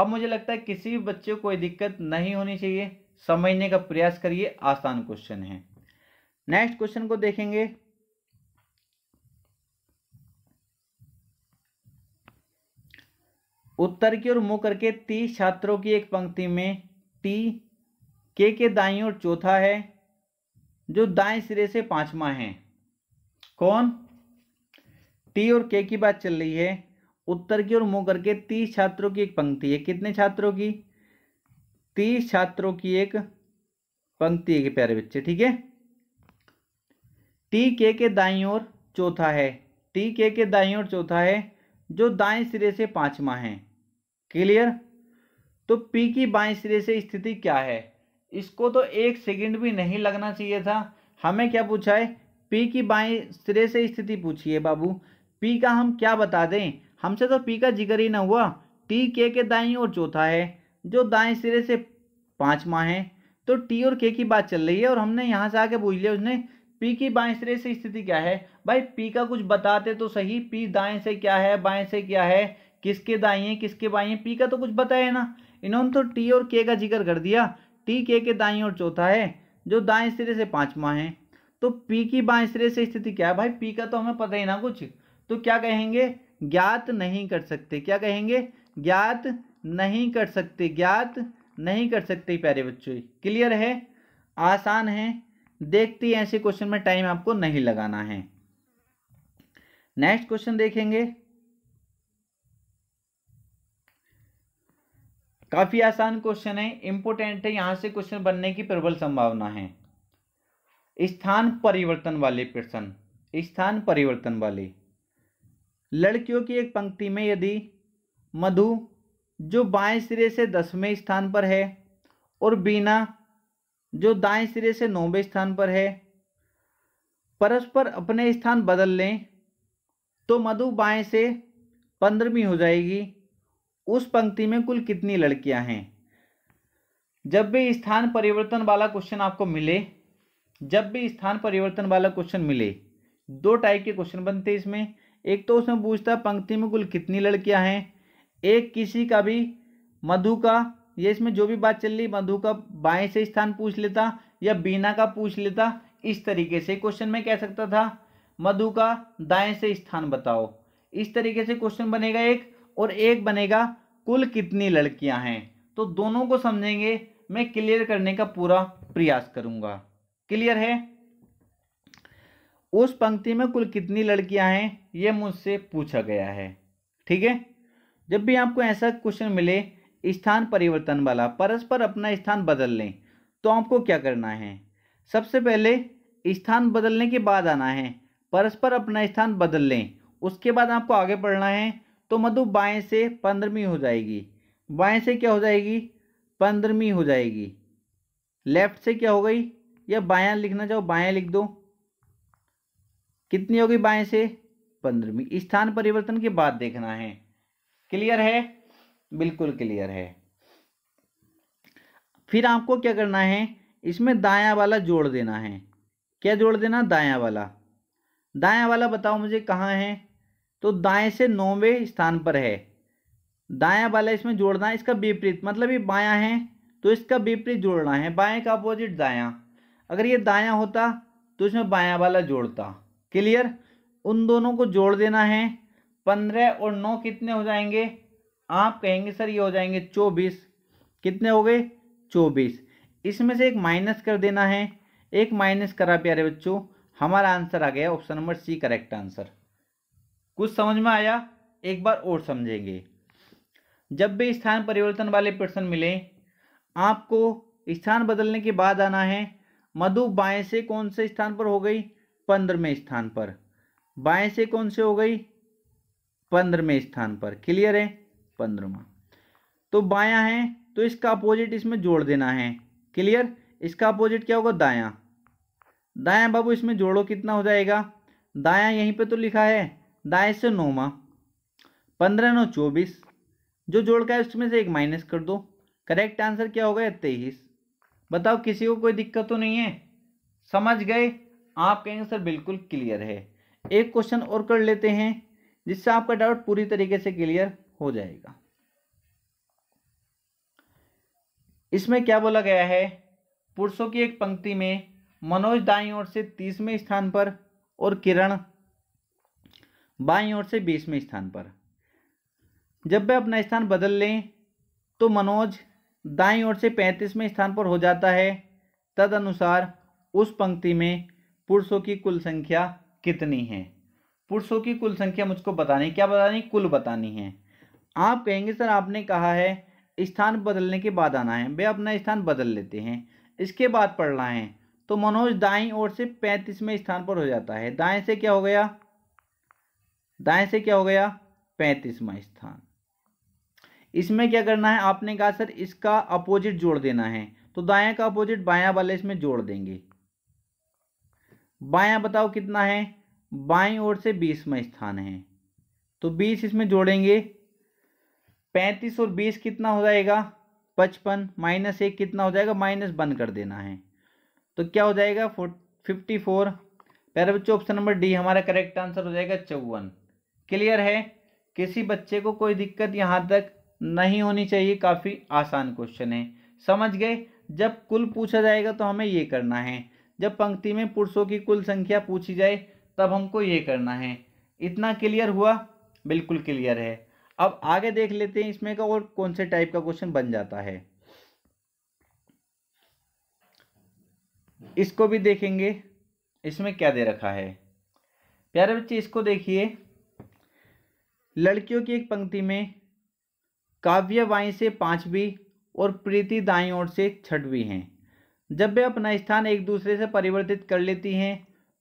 [SPEAKER 1] अब मुझे लगता है किसी भी बच्चे को कोई दिक्कत नहीं होनी चाहिए समझने का प्रयास करिए आसान क्वेश्चन है नेक्स्ट क्वेश्चन को देखेंगे उत्तर की ओर मुंह करके तीस छात्रों की एक पंक्ति में टी के के दाई और चौथा है जो दाएं सिरे से पांचवा है कौन पी और के की बात चल रही है उत्तर की ओर मुंह करके तीस छात्रों की एक पंक्ति है कितने छात्रों की तीस छात्रों की एक पंक्ति है प्यारे बच्चे ठीक है टी के के दाई और चौथा है टी के के दाई और चौथा है जो दाएं सिरे से पांचवा है क्लियर तो पी की बाएं सिरे से स्थिति क्या है इसको तो एक सेकंड भी नहीं लगना चाहिए था हमें क्या पूछा है पी की बाएं सिरे से स्थिति पूछिए बाबू पी का हम क्या बता दें हमसे तो पी का जिक्र ही ना हुआ टी के के दाई और चौथा है जो दाएं सिरे से पाँचवा है तो टी और के की बात चल रही है और हमने यहाँ से आके पूछ लिया उसने पी की बाएं सिरे से स्थिति क्या है भाई पी का कुछ बताते तो सही पी दाएं से क्या है बाएं से क्या है किसके दाई हैं किसके बाई हैं पी का तो कुछ बताए ना इन्होंने तो टी और के का जिक्र कर दिया टी के के दाई और चौथा है जो दाएं सिरे से पाँचवा है तो पी की बाएं सिरे से स्थिति क्या है भाई पी का तो हमें पता ही ना कुछ तो क्या कहेंगे ज्ञात नहीं कर सकते क्या कहेंगे ज्ञात नहीं कर सकते ज्ञात नहीं कर सकते प्यारे बच्चों क्लियर है आसान है देखते ही ऐसे क्वेश्चन में टाइम आपको नहीं लगाना है नेक्स्ट क्वेश्चन देखेंगे काफी आसान क्वेश्चन है इंपोर्टेंट है यहां से क्वेश्चन बनने की प्रबल संभावना है स्थान परिवर्तन वाले प्रश्न स्थान परिवर्तन वाले लड़कियों की एक पंक्ति में यदि मधु जो बाएं सिरे से दसवें स्थान पर है और बीना जो दाएं सिरे से नौवें स्थान पर है परस्पर अपने स्थान बदल लें तो मधु बाएं से पंद्रहवीं हो जाएगी उस पंक्ति में कुल कितनी लड़कियां हैं जब भी स्थान परिवर्तन वाला क्वेश्चन आपको मिले जब भी स्थान परिवर्तन वाला क्वेश्चन मिले दो टाइप के क्वेश्चन बनते हैं इसमें एक तो उसमें पूछता है पंक्ति में कुल कितनी लड़कियां हैं एक किसी का भी मधु का ये इसमें जो भी बात चल रही मधु का बाएं से स्थान पूछ लेता या बीना का पूछ लेता इस तरीके से क्वेश्चन में कह सकता था मधु का दाएं से स्थान बताओ इस तरीके से क्वेश्चन बनेगा एक और एक बनेगा कुल कितनी लड़कियां हैं तो दोनों को समझेंगे मैं क्लियर करने का पूरा प्रयास करूंगा क्लियर है उस पंक्ति में कुल कितनी लड़कियां हैं ये मुझसे पूछा गया है ठीक है जब भी आपको ऐसा क्वेश्चन मिले स्थान परिवर्तन वाला परस्पर अपना स्थान बदल लें तो आपको क्या करना है सबसे पहले स्थान बदलने के बाद आना है परस्पर अपना स्थान बदल लें उसके बाद आपको आगे बढ़ना है तो मधु बाएं से पंद्रहवीं हो जाएगी बाएं से क्या हो जाएगी पंद्रहवीं हो जाएगी लेफ्ट से क्या हो गई या बायां लिखना चाहो बायां लिख दो कितनी होगी बाएं से पंद्रहवीं स्थान परिवर्तन के बाद देखना है क्लियर है बिल्कुल क्लियर है फिर आपको क्या करना है इसमें दाया वाला जोड़ देना है क्या जोड़ देना दाया वाला दाया वाला बताओ मुझे कहाँ है तो दाएं से नौवे स्थान पर है दाया वाला इसमें जोड़ना है इसका विपरीत मतलब ये बायां है तो इसका विपरीत जोड़ना है बाएं का अपोजिट दायां अगर ये दायां होता तो इसमें बायां वाला जोड़ता क्लियर उन दोनों को जोड़ देना है पंद्रह और नौ कितने हो जाएंगे आप कहेंगे सर ये हो जाएंगे चौबीस कितने हो गए चौबीस इसमें से एक माइनस कर देना है एक माइनस करा प्यारे बच्चों हमारा आंसर आ गया option number C correct answer कुछ समझ में आया एक बार और समझेंगे जब भी स्थान परिवर्तन वाले प्रश्न मिले आपको स्थान बदलने के बाद आना है मधु बाएं से कौन से स्थान पर हो गई पंद्रहवें स्थान पर बाएं से कौन से हो गई पंद्रहवें स्थान पर क्लियर है पंद्रहवा तो बाया है तो इसका अपोजिट इसमें जोड़ देना है क्लियर इसका अपोजिट क्या होगा दाया दाया बाबू इसमें जोड़ो कितना हो जाएगा दाया यहीं पे तो लिखा है दाएं से नौमा पंद्रह नौ चौबीस जो जोड़ का है उसमें से एक माइनस कर दो करेक्ट आंसर क्या होगा तेईस बताओ किसी को कोई दिक्कत तो नहीं है समझ गए आप कहेंगे सर बिल्कुल क्लियर है एक क्वेश्चन और कर लेते हैं जिससे आपका डाउट पूरी तरीके से क्लियर हो जाएगा इसमें क्या बोला गया है पुरुषों की एक पंक्ति में मनोज दाई ओर से तीसवें स्थान पर और किरण बाई ओर से बीसवें स्थान पर जब वे अपना स्थान बदल लें तो मनोज दाई ओर से पैंतीसवें स्थान पर हो जाता है तदनुसार उस पंक्ति में पुरुषों की कुल संख्या कितनी है पुरुषों की कुल संख्या मुझको बतानी क्या बतानी कुल बतानी है आप कहेंगे सर आपने कहा है स्थान बदलने के बाद आना है वे अपना स्थान बदल लेते हैं इसके बाद पढ़ना है तो मनोज दाई ओर से पैंतीसवें स्थान पर हो जाता है दाएं से क्या हो गया दाएं से क्या हो गया पैंतीसवा स्थान इसमें क्या करना है आपने कहा सर इसका अपोजिट जोड़ देना है तो दाएं का अपोजिट बाया वाले इसमें जोड़ देंगे बायां बताओ कितना है बाई ओर से बीसवा स्थान है तो बीस इसमें जोड़ेंगे पैंतीस और बीस कितना हो जाएगा पचपन माइनस एक कितना हो जाएगा माइनस वन कर देना है तो क्या हो जाएगा फिफ्टी फोर पहले बच्चों ऑप्शन नंबर डी हमारा करेक्ट आंसर हो जाएगा चौवन क्लियर है किसी बच्चे को कोई दिक्कत यहाँ तक नहीं होनी चाहिए काफ़ी आसान क्वेश्चन है समझ गए जब कुल पूछा जाएगा तो हमें ये करना है जब पंक्ति में पुरुषों की कुल संख्या पूछी जाए तब हमको ये करना है इतना क्लियर हुआ बिल्कुल क्लियर है अब आगे देख लेते हैं इसमें का और कौन से टाइप का क्वेश्चन बन जाता है इसको भी देखेंगे इसमें क्या दे रखा है प्यारे बच्चे इसको देखिए लड़कियों की एक पंक्ति में काव्य बाई से पांचवी और प्रीति दाई ओर से छठवी हैं जब वे अपना स्थान एक दूसरे से परिवर्तित कर लेती हैं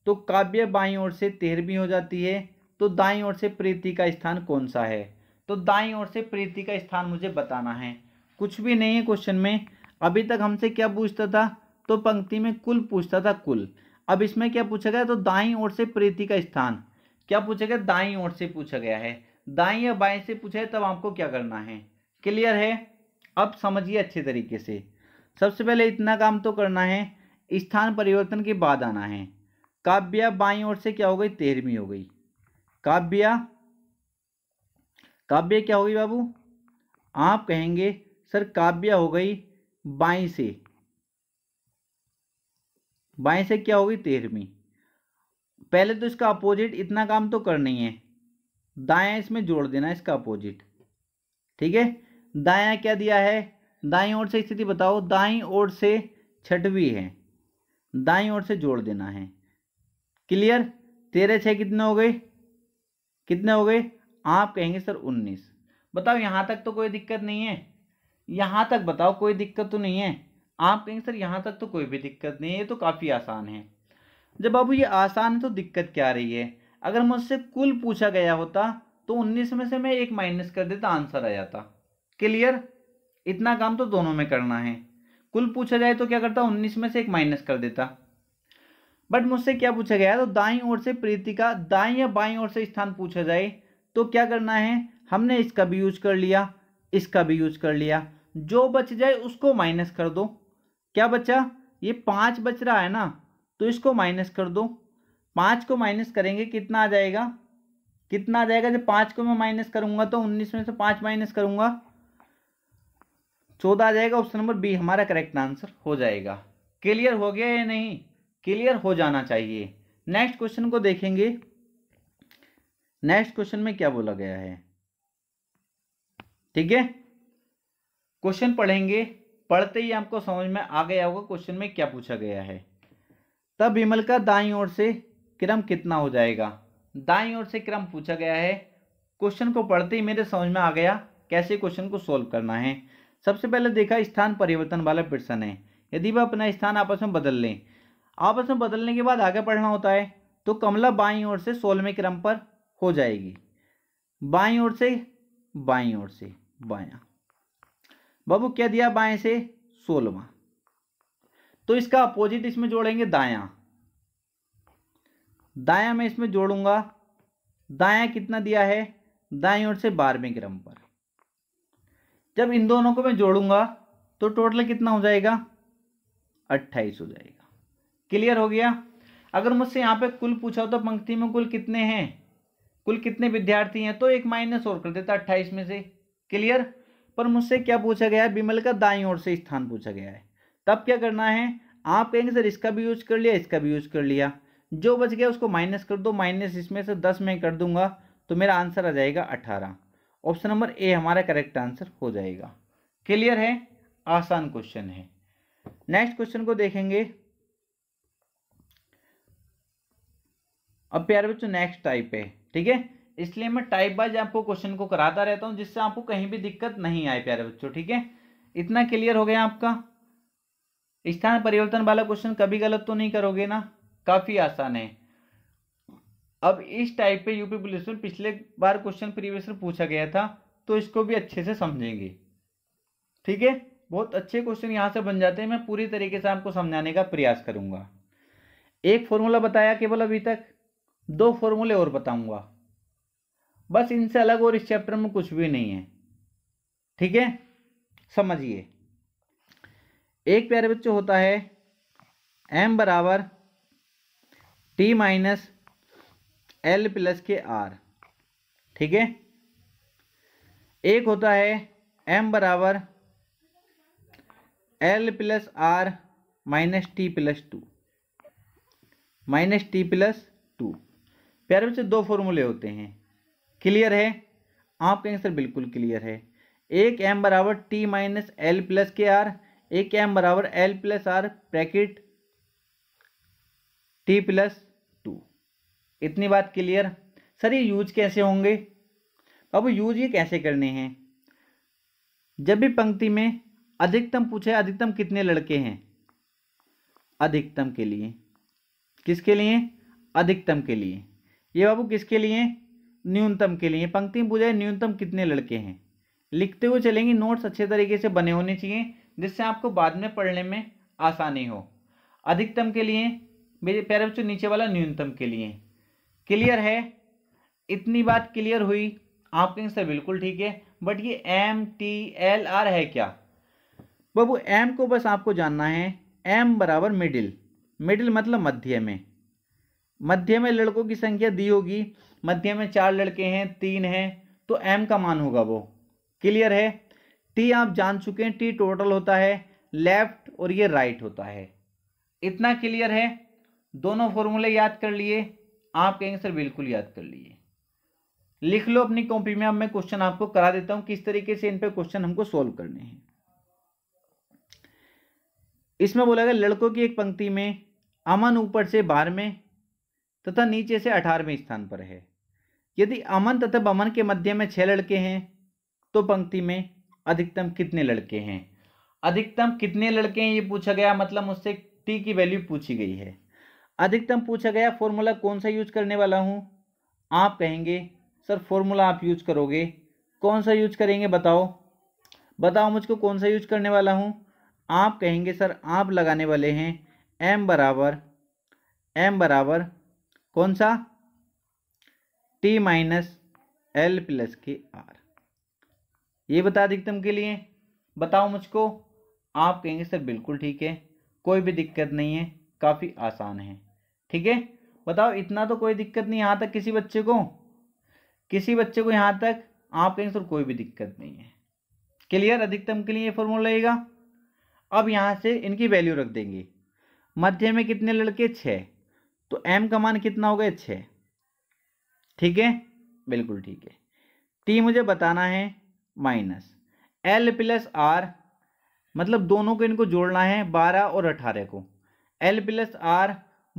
[SPEAKER 1] तो काव्य बाई ओर से तेरहवीं हो जाती है तो दाई ओर से प्रीति का स्थान कौन सा है तो दाई ओर से प्रीति का स्थान मुझे बताना है कुछ भी नहीं है क्वेश्चन में अभी तक हमसे क्या पूछता था तो पंक्ति में कुल पूछता था कुल अब इसमें क्या पूछा गया तो दाई ओर से प्रीति का स्थान क्या पूछा गया दाई ओर से पूछा गया है दाई या बाई से पूछा है तब आपको क्या करना है क्लियर है अब समझिए अच्छे तरीके से सबसे पहले इतना काम तो करना है स्थान परिवर्तन के बाद आना है काव्या बाई ओर से क्या हो गई तेरहवीं हो गई काव्या काव्य क्या होगी बाबू आप कहेंगे सर काव्य हो गई बाई से बाई से क्या होगी तेरहवीं पहले तो इसका अपोजिट इतना काम तो करना ही है दाया इसमें जोड़ देना इसका अपोजिट ठीक है दाया क्या दिया है दाई ओर से स्थिति बताओ दाई ओर से छठवी है दाई ओर से जोड़ देना है क्लियर तेरह छः कितने हो गए कितने हो गए आप कहेंगे सर उन्नीस बताओ यहाँ तक तो कोई दिक्कत नहीं है यहाँ तक बताओ कोई दिक्कत तो नहीं है आप कहेंगे सर यहाँ तक तो कोई भी दिक्कत नहीं है ये तो काफ़ी आसान है जब बाबू ये आसान है तो दिक्कत क्या रही है अगर मुझसे कुल पूछा गया होता तो उन्नीस में से मैं एक माइनस कर देता आंसर आ जाता क्लियर इतना काम तो दोनों में करना है कुल पूछा जाए तो क्या करता उन्नीस में से एक माइनस कर देता बट मुझसे क्या पूछा गया तो दाई ओर से प्रीति का दाई या बाई ओर से स्थान पूछा जाए तो क्या करना है हमने इसका भी यूज कर लिया इसका भी यूज कर लिया जो बच जाए उसको माइनस कर दो क्या बचा ये पाँच बच रहा है ना तो इसको माइनस कर दो पाँच को माइनस करेंगे कितना आ जाएगा कितना आ जाएगा जब पाँच को मैं माइनस करूँगा तो उन्नीस में से पाँच माइनस करूँगा चौदह आ जाएगा ऑप्शन नंबर बी हमारा करेक्ट आंसर हो जाएगा क्लियर हो गया या नहीं क्लियर हो जाना चाहिए नेक्स्ट क्वेश्चन को देखेंगे नेक्स्ट क्वेश्चन में क्या बोला गया है ठीक है क्वेश्चन पढ़ेंगे पढ़ते ही आपको समझ में आ गया होगा क्वेश्चन में क्या पूछा गया है तब विमल का दाई ओर से क्रम कितना हो जाएगा दाई ओर से क्रम पूछा गया है क्वेश्चन को पढ़ते ही मेरे समझ में आ गया कैसे क्वेश्चन को सोल्व करना है सबसे पहले देखा स्थान परिवर्तन वाला प्रश्न है यदि वह अपना स्थान आपस में बदल लें आपस में बदलने के बाद आगे पढ़ना होता है तो कमला बाई ओर से सोलहवें क्रम पर हो जाएगी बाई ओर से बाई ओर से बाया बाबू क्या दिया बाएं से सोलवा तो इसका अपोजिट इसमें जोड़ेंगे दाया दाया में इसमें जोड़ूंगा दाया कितना दिया है दाई ओर से बारहवें क्रम पर जब इन दोनों को मैं जोड़ूंगा तो टोटल कितना हो जाएगा अट्ठाईस हो जाएगा क्लियर हो गया अगर मुझसे यहाँ पे कुल पूछा हो तो पंक्ति में कुल कितने हैं कुल कितने विद्यार्थी हैं तो एक माइनस और कर देता अट्ठाईस में से क्लियर पर मुझसे क्या पूछा गया है विमल का दाई ओर से स्थान पूछा गया है तब क्या करना है आप कहेंगे सर इसका भी यूज कर लिया इसका भी यूज कर लिया जो बच गया उसको माइनस कर दो माइनस इसमें से दस में कर दूंगा तो मेरा आंसर आ जाएगा अठारह ऑप्शन नंबर ए हमारा करेक्ट आंसर हो जाएगा क्लियर है आसान क्वेश्चन है नेक्स्ट क्वेश्चन को देखेंगे अब प्यारे बच्चों नेक्स्ट टाइप है ठीक है इसलिए मैं टाइप वाइज आपको क्वेश्चन को कराता रहता हूं जिससे आपको कहीं भी दिक्कत नहीं आए प्यारे बच्चों ठीक है इतना क्लियर हो गया आपका स्थान परिवर्तन वाला क्वेश्चन कभी गलत तो नहीं करोगे ना काफी आसान है अब इस टाइप पे यूपी पुलिस में पिछले बार क्वेश्चन प्रीवियस में पूछा गया था तो इसको भी अच्छे से समझेंगे ठीक है बहुत अच्छे क्वेश्चन यहाँ से बन जाते हैं मैं पूरी तरीके से आपको समझाने का प्रयास करूँगा एक फॉर्मूला बताया केवल अभी तक दो फॉर्मूले और बताऊँगा बस इनसे अलग और इस चैप्टर में कुछ भी नहीं है ठीक है समझिए एक प्यारे बच्चों होता है एम बराबर टी माइनस एल प्लस के आर ठीक है एक होता है एम बराबर L plus R minus T plus two minus T plus two प्यारे बच्चे दो फॉर्मूले होते हैं क्लियर है आपका आंसर बिल्कुल क्लियर है एक एम बराबर टी माइनस एल प्लस के आर एक एम बराबर L plus R bracket T plus इतनी बात क्लियर सर ये यूज कैसे होंगे बाबू यूज ये कैसे करने हैं जब भी पंक्ति में अधिकतम पूछे अधिकतम कितने लड़के हैं अधिकतम के लिए किसके लिए अधिकतम के लिए ये बाबू किसके लिए न्यूनतम के लिए पंक्ति में पूछा न्यूनतम कितने लड़के हैं लिखते हुए चलेंगे नोट्स अच्छे तरीके से बने होने चाहिए जिससे आपको बाद में पढ़ने में आसानी हो अधिकतम के लिए मेरे प्यारे बच्चों नीचे वाला न्यूनतम के लिए क्लियर है इतनी बात क्लियर हुई आप कहेंगे सर बिल्कुल ठीक है बट ये एम टी एल आर है क्या बाबू एम को बस आपको जानना है एम बराबर मिडिल मिडिल मतलब मध्य में मध्य में लड़कों की संख्या दी होगी मध्य में चार लड़के हैं तीन हैं तो एम का मान होगा वो क्लियर है टी आप जान चुके हैं टी टोटल होता है लेफ्ट और ये राइट होता है इतना क्लियर है दोनों फॉर्मूले याद कर लिए आप कहेंगे सर बिल्कुल याद कर लिए लिख लो अपनी कॉपी में अब मैं क्वेश्चन आपको करा देता हूं किस तरीके से इन पे क्वेश्चन हमको सॉल्व करने हैं इसमें बोला गया लड़कों की एक पंक्ति में अमन ऊपर से बारहवें तथा नीचे से अठारहवें स्थान पर है यदि अमन तथा बमन के मध्य में छह लड़के हैं तो पंक्ति में अधिकतम कितने लड़के हैं अधिकतम कितने लड़के हैं ये पूछा गया मतलब मुझसे टी की वैल्यू पूछी गई है अधिकतम पूछा गया फॉर्मूला कौन सा यूज करने वाला हूँ आप कहेंगे सर फॉर्मूला आप यूज करोगे कौन सा यूज करेंगे बताओ बताओ मुझको कौन सा यूज करने वाला हूँ आप कहेंगे सर आप लगाने वाले हैं एम बराबर एम बराबर कौन सा टी माइनस एल प्लस के आर ये बता अधिकतम के लिए बताओ मुझको आप कहेंगे सर बिल्कुल ठीक है कोई भी दिक्कत नहीं है काफ़ी आसान है ठीक है बताओ इतना तो कोई दिक्कत नहीं यहाँ तक किसी बच्चे को किसी बच्चे को यहाँ तक आप कहेंगे सर कोई भी दिक्कत नहीं है क्लियर अधिकतम के लिए ये फॉर्मूला लगेगा अब यहाँ से इनकी वैल्यू रख देंगे मध्य में कितने लड़के छः तो एम का मान कितना हो गया छः ठीक है बिल्कुल ठीक है टी मुझे बताना है माइनस एल प्लस आर मतलब दोनों को इनको जोड़ना है बारह और अठारह को एल प्लस आर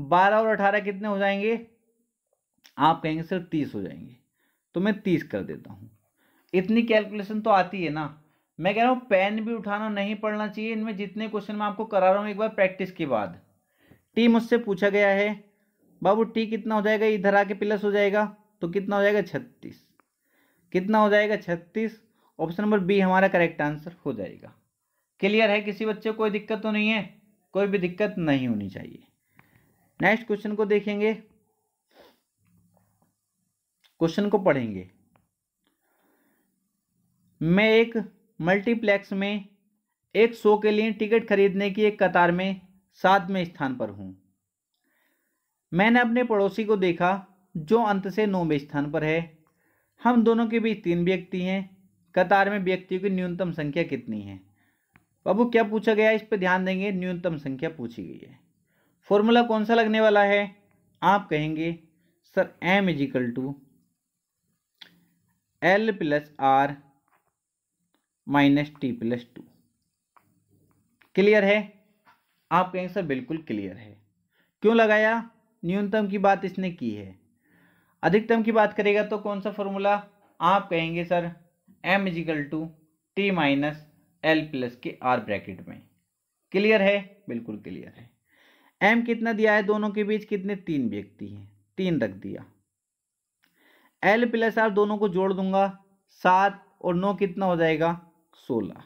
[SPEAKER 1] बारह और अठारह कितने हो जाएंगे आप कहेंगे सर तीस हो जाएंगे तो मैं तीस कर देता हूँ इतनी कैलकुलेशन तो आती है ना मैं कह रहा हूँ पेन भी उठाना नहीं पड़ना चाहिए इनमें जितने क्वेश्चन मैं आपको करा रहा हूँ एक बार प्रैक्टिस के बाद टी मुझसे पूछा गया है बाबू टी कितना हो जाएगा इधर आके प्लस हो जाएगा तो कितना हो जाएगा छत्तीस कितना हो जाएगा छत्तीस ऑप्शन नंबर बी हमारा करेक्ट आंसर हो जाएगा क्लियर है किसी बच्चे कोई दिक्कत तो नहीं है कोई भी दिक्कत नहीं होनी चाहिए नेक्स्ट क्वेश्चन को देखेंगे क्वेश्चन को पढ़ेंगे मैं एक मल्टीप्लेक्स में एक शो के लिए टिकट खरीदने की एक कतार में सातवें स्थान पर हूं मैंने अपने पड़ोसी को देखा जो अंत से नौवें स्थान पर है हम दोनों के बीच तीन व्यक्ति हैं कतार में व्यक्तियों की न्यूनतम संख्या कितनी है बाबू क्या पूछा गया इस पर ध्यान देंगे न्यूनतम संख्या पूछी गई है फॉर्मूला कौन सा लगने वाला है आप कहेंगे sir M equal to L plus R minus T plus two clear है आप कहेंगे सर बिल्कुल क्लियर है क्यों लगाया न्यूनतम की बात इसने की है अधिकतम की बात करेगा तो कौन सा फॉर्मूला आप कहेंगे sir M equal to T minus L plus के आर ब्रैकेट में क्लियर है बिल्कुल क्लियर है एम कितना दिया है दोनों के बीच कितने तीन व्यक्ति हैं तीन रख दिया एल प्लस आर दोनों को जोड़ दूंगा सात और नौ कितना हो जाएगा सोलह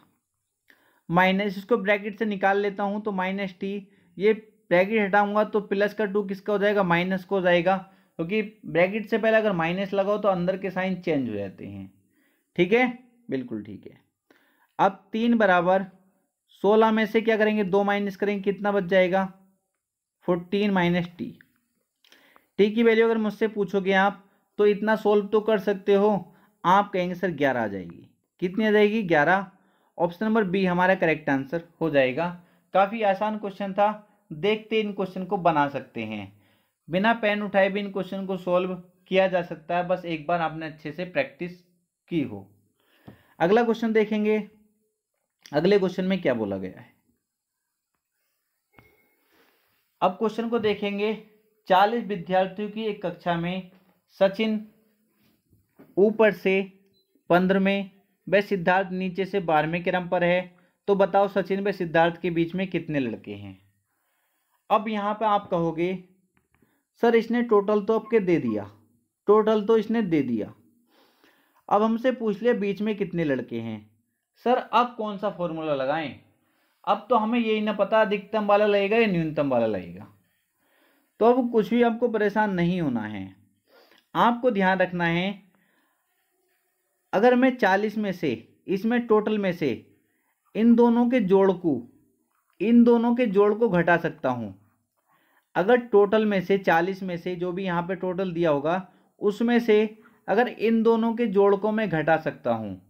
[SPEAKER 1] माइनस इसको ब्रैकेट से निकाल लेता हूं तो माइनस टी ये ब्रैकेट हटाऊंगा तो प्लस का टू किसका हो जाएगा माइनस का हो जाएगा क्योंकि तो ब्रैकेट से पहले अगर माइनस लगाओ तो अंदर के साइन चेंज हो जाते हैं ठीक है बिल्कुल ठीक है अब तीन बराबर सोलह में से क्या करेंगे दो माइनस करेंगे कितना बच जाएगा फोर्टीन माइनस टी टी की वैल्यू अगर मुझसे पूछोगे आप तो इतना सोल्व तो कर सकते हो आप कहेंगे सर ग्यारह आ जाएगी कितनी आ जाएगी ग्यारह ऑप्शन नंबर बी हमारा करेक्ट आंसर हो जाएगा काफ़ी आसान क्वेश्चन था देखते इन क्वेश्चन को बना सकते हैं बिना पेन उठाए भी इन क्वेश्चन को सॉल्व किया जा सकता है बस एक बार आपने अच्छे से प्रैक्टिस की हो अगला क्वेश्चन देखेंगे अगले क्वेश्चन में क्या बोला गया है अब क्वेश्चन को देखेंगे चालीस विद्यार्थियों की एक कक्षा में सचिन ऊपर से पंद्रहवें व सिद्धार्थ नीचे से बारहवें क्रम पर है तो बताओ सचिन व सिद्धार्थ के बीच में कितने लड़के हैं अब यहाँ पर आप कहोगे सर इसने टोटल तो आपके दे दिया टोटल तो इसने दे दिया अब हमसे पूछ लिया बीच में कितने लड़के हैं सर अब कौन सा फॉर्मूला लगाएं अब तो हमें यही ना पता अधिकतम वाला लगेगा या न्यूनतम वाला लगेगा तो अब कुछ भी आपको परेशान नहीं होना है आपको ध्यान रखना है अगर मैं चालीस में से इसमें टोटल में से इन दोनों के जोड़ को इन दोनों के जोड़ को घटा सकता हूँ अगर टोटल में से चालीस में से जो भी यहाँ पे टोटल दिया होगा उसमें से अगर इन दोनों के जोड़ को मैं घटा सकता हूँ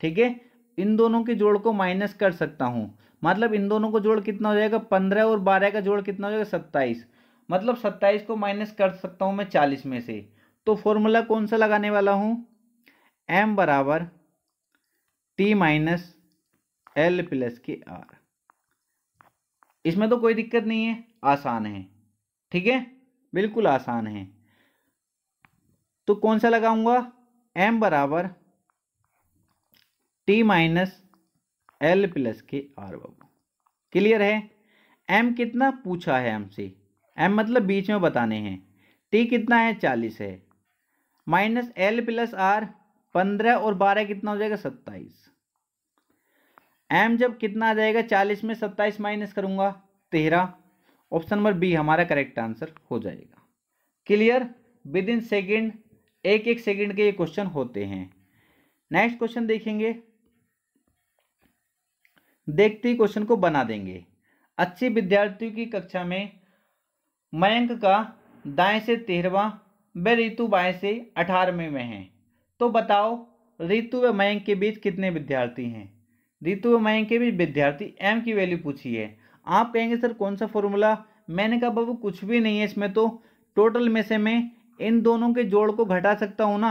[SPEAKER 1] ठीक है इन दोनों के जोड़ को माइनस कर सकता हूँ मतलब इन दोनों को जोड़ कितना हो जाएगा पंद्रह और बारह का जोड़ कितना हो जाएगा सत्ताईस मतलब सत्ताईस को माइनस कर सकता हूँ मैं चालीस में से तो फॉर्मूला कौन सा लगाने वाला हूँ एम बराबर टी माइनस एल प्लस के आर इसमें तो कोई दिक्कत नहीं है आसान है ठीक है बिल्कुल आसान है तो कौन सा लगाऊंगा एम बराबर टी माइनस एल प्लस के आर बाबू क्लियर है एम कितना पूछा है हमसे एम मतलब बीच में बताने हैं टी कितना है चालीस है माइनस एल प्लस आर पंद्रह और बारह कितना हो जाएगा सत्ताईस एम जब कितना आ जाएगा चालीस में सत्ताईस माइनस करूंगा तेरह ऑप्शन नंबर बी हमारा करेक्ट आंसर हो जाएगा क्लियर विद इन सेकेंड एक एक सेकेंड के ये क्वेश्चन होते हैं नेक्स्ट क्वेश्चन देखेंगे देखते ही क्वेश्चन को बना देंगे अच्छे विद्यार्थियों की कक्षा में मयंक का दाएं से तेरहवा व ऋतु बाएं से अठारहवें में है तो बताओ ऋतु व मयंक के बीच कितने विद्यार्थी हैं ऋतु व मयंक के बीच विद्यार्थी एम की वैल्यू पूछी है आप कहेंगे सर कौन सा फॉर्मूला मैंने कहा बाबू कुछ भी नहीं है इसमें तो टोटल में से मैं इन दोनों के जोड़ को घटा सकता हूँ ना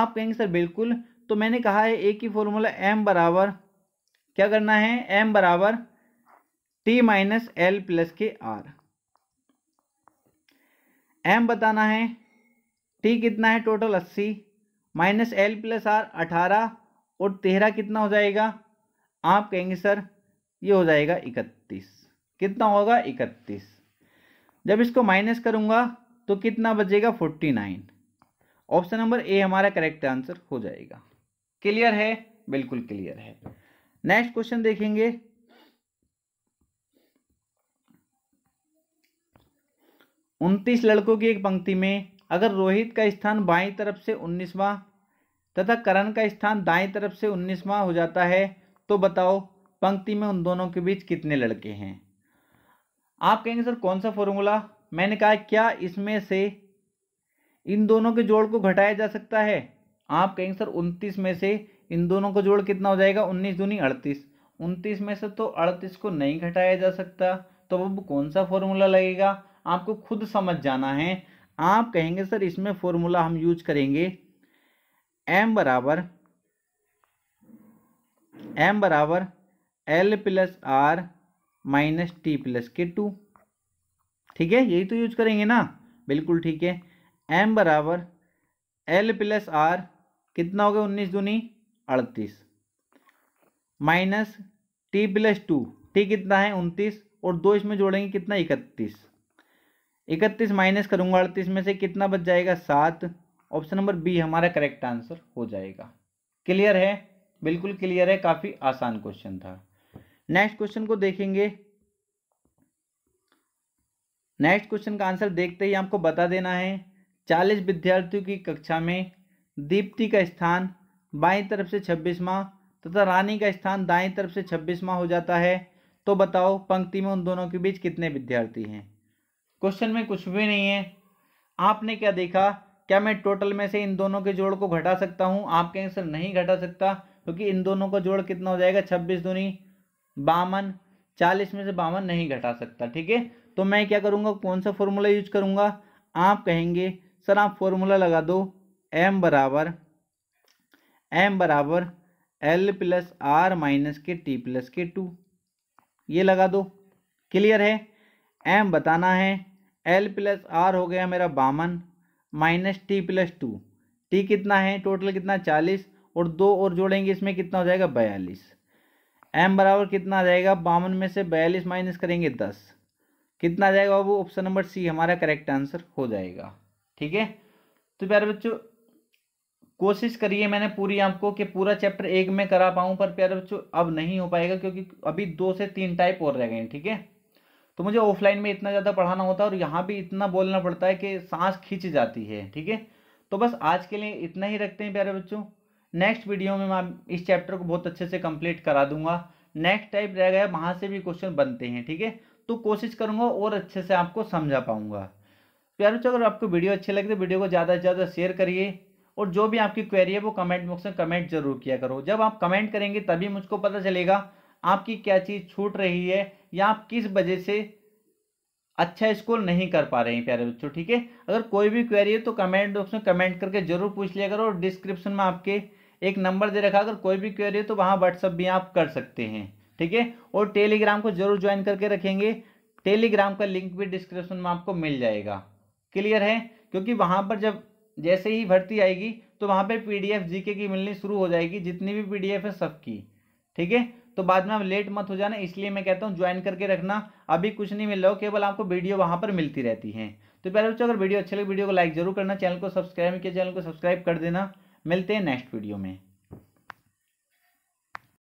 [SPEAKER 1] आप कहेंगे सर बिल्कुल तो मैंने कहा है एक ही फॉर्मूला एम बराबर क्या करना है एम बराबर टी माइनस एल प्लस के आर एम बताना है टी कितना है टोटल अस्सी माइनस एल प्लस आर अठारह और तेरह कितना हो जाएगा आप कहेंगे सर ये हो जाएगा इकतीस कितना होगा इकतीस जब इसको माइनस करूंगा तो कितना बचेगा forty nine option number A हमारा करेक्ट आंसर हो जाएगा क्लियर है बिल्कुल क्लियर है नेक्स्ट क्वेश्चन देखेंगे उनतीस लड़कों की एक पंक्ति में अगर रोहित का स्थान बाईं तरफ से उन्नीसवां तथा करण का स्थान दाई तरफ से उन्नीसवां हो जाता है तो बताओ पंक्ति में उन दोनों के बीच कितने लड़के हैं आप कहेंगे सर कौन सा फॉर्मूला मैंने कहा क्या इसमें से इन दोनों के जोड़ को घटाया जा सकता है आप कहेंगे सर उनतीस में से इन दोनों को जोड़ कितना हो जाएगा उन्नीस दूनी अड़तीस उनतीस में से तो अड़तीस को नहीं घटाया जा सकता तो अब कौन सा फॉर्मूला लगेगा आपको खुद समझ जाना है आप कहेंगे सर इसमें फॉर्मूला हम यूज करेंगे एम बराबर एम बराबर L plus R minus T plus के टू ठीक है यही तो यूज करेंगे ना बिल्कुल ठीक है एम बराबर एल प्लस आर कितना हो गया उन्नीस दूनी अड़तीस minus T plus two T कितना है उनतीस और दो इसमें जोड़ेंगे कितना इकतीस इकतीस माइनस करूंगा अड़तीस में से कितना बच जाएगा सात ऑप्शन नंबर बी हमारा करेक्ट आंसर हो जाएगा क्लियर है बिल्कुल क्लियर है काफ़ी आसान क्वेश्चन था नेक्स्ट क्वेश्चन को देखेंगे नेक्स्ट क्वेश्चन का आंसर देखते ही आपको बता देना है चालीस विद्यार्थियों की कक्षा में दीप्ति का स्थान बाई तरफ से छब्बीसवा तथा रानी का स्थान दाएं तरफ से छब्बीसवा हो जाता है तो बताओ पंक्ति में उन दोनों के बीच कितने विद्यार्थी हैं क्वेश्चन में कुछ भी नहीं है आपने क्या देखा क्या मैं टोटल में से इन दोनों के जोड़ को घटा सकता हूँ आपके आंसर नहीं घटा सकता क्योंकि इन दोनों का जोड़ कितना हो जाएगा छब्बीस दूनी बावन चालीस में से बावन नहीं घटा सकता ठीक है तो मैं क्या करूँगा कौन सा फॉर्मूला यूज करूँगा आप कहेंगे सर आप फॉर्मूला लगा दो एम बराबर एम बराबर एल प्लस आर माइनस के टी प्लस के टू ये लगा दो क्लियर है एम बताना है एल प्लस आर हो गया मेरा बामन minus T plus two T कितना है टोटल कितना चालीस और दो और जोड़ेंगे इसमें कितना हो जाएगा बयालीस एम बराबर कितना आ जाएगा बावन में से बयालीस माइनस करेंगे दस कितना आ जाएगा बाबू ऑप्शन नंबर सी हमारा करेक्ट आंसर हो जाएगा ठीक है तो प्यारे बच्चों कोशिश करिए मैंने पूरी आपको कि पूरा चैप्टर एक में करा पाऊँ पर प्यारे बच्चों अब नहीं हो पाएगा क्योंकि अभी दो से तीन टाइप और रह गए हैं ठीक है तो मुझे ऑफलाइन में इतना ज़्यादा पढ़ाना होता है और यहाँ भी इतना बोलना पड़ता है कि सांस खींच जाती है ठीक है तो बस आज के लिए इतना ही रखते हैं प्यारे बच्चों नेक्स्ट वीडियो में मैं इस चैप्टर को बहुत अच्छे से कम्प्लीट करा दूंगा नेक्स्ट टाइप रह गया वहाँ से भी क्वेश्चन बनते हैं ठीक है तो कोशिश करूँगा और अच्छे से आपको समझा पाऊँगा प्यारे बच्चों अगर आपको वीडियो अच्छी लगे तो वीडियो को ज़्यादा से ज़्यादा शेयर करिए और जो भी आपकी क्वेरी है वो कमेंट बॉक्स में कमेंट जरूर किया करो जब आप कमेंट करेंगे तभी मुझको पता चलेगा आपकी क्या चीज़ छूट रही है या आप किस वजह से अच्छा स्कोर नहीं कर पा रहे हैं प्यारे बच्चों ठीक है अगर कोई भी क्वेरी है तो कमेंट बॉक्स में कमेंट करके जरूर पूछ लिया करो और डिस्क्रिप्शन में आपके एक नंबर दे रखा अगर कोई भी क्वेरी है तो वहाँ व्हाट्सअप भी आप कर सकते हैं ठीक है और टेलीग्राम को जरूर ज्वाइन करके रखेंगे टेलीग्राम का लिंक भी डिस्क्रिप्शन में आपको मिल जाएगा क्लियर है क्योंकि वहाँ पर जब जैसे ही भर्ती आएगी तो वहाँ पे पीडीएफ जीके की मिलनी शुरू हो जाएगी जितनी भी पीडीएफ है सबकी ठीक है तो बाद में आप लेट मत हो जाना इसलिए मैं कहता हूँ ज्वाइन करके रखना अभी कुछ नहीं मिल रहा हो केवल आपको वीडियो वहाँ पर मिलती रहती है तो पहले बच्चों अगर वीडियो अच्छी लगे वीडियो को लाइक जरूर करना चैनल को सब्सक्राइब किया चैनल को सब्सक्राइब कर देना मिलते हैं नेक्स्ट वीडियो में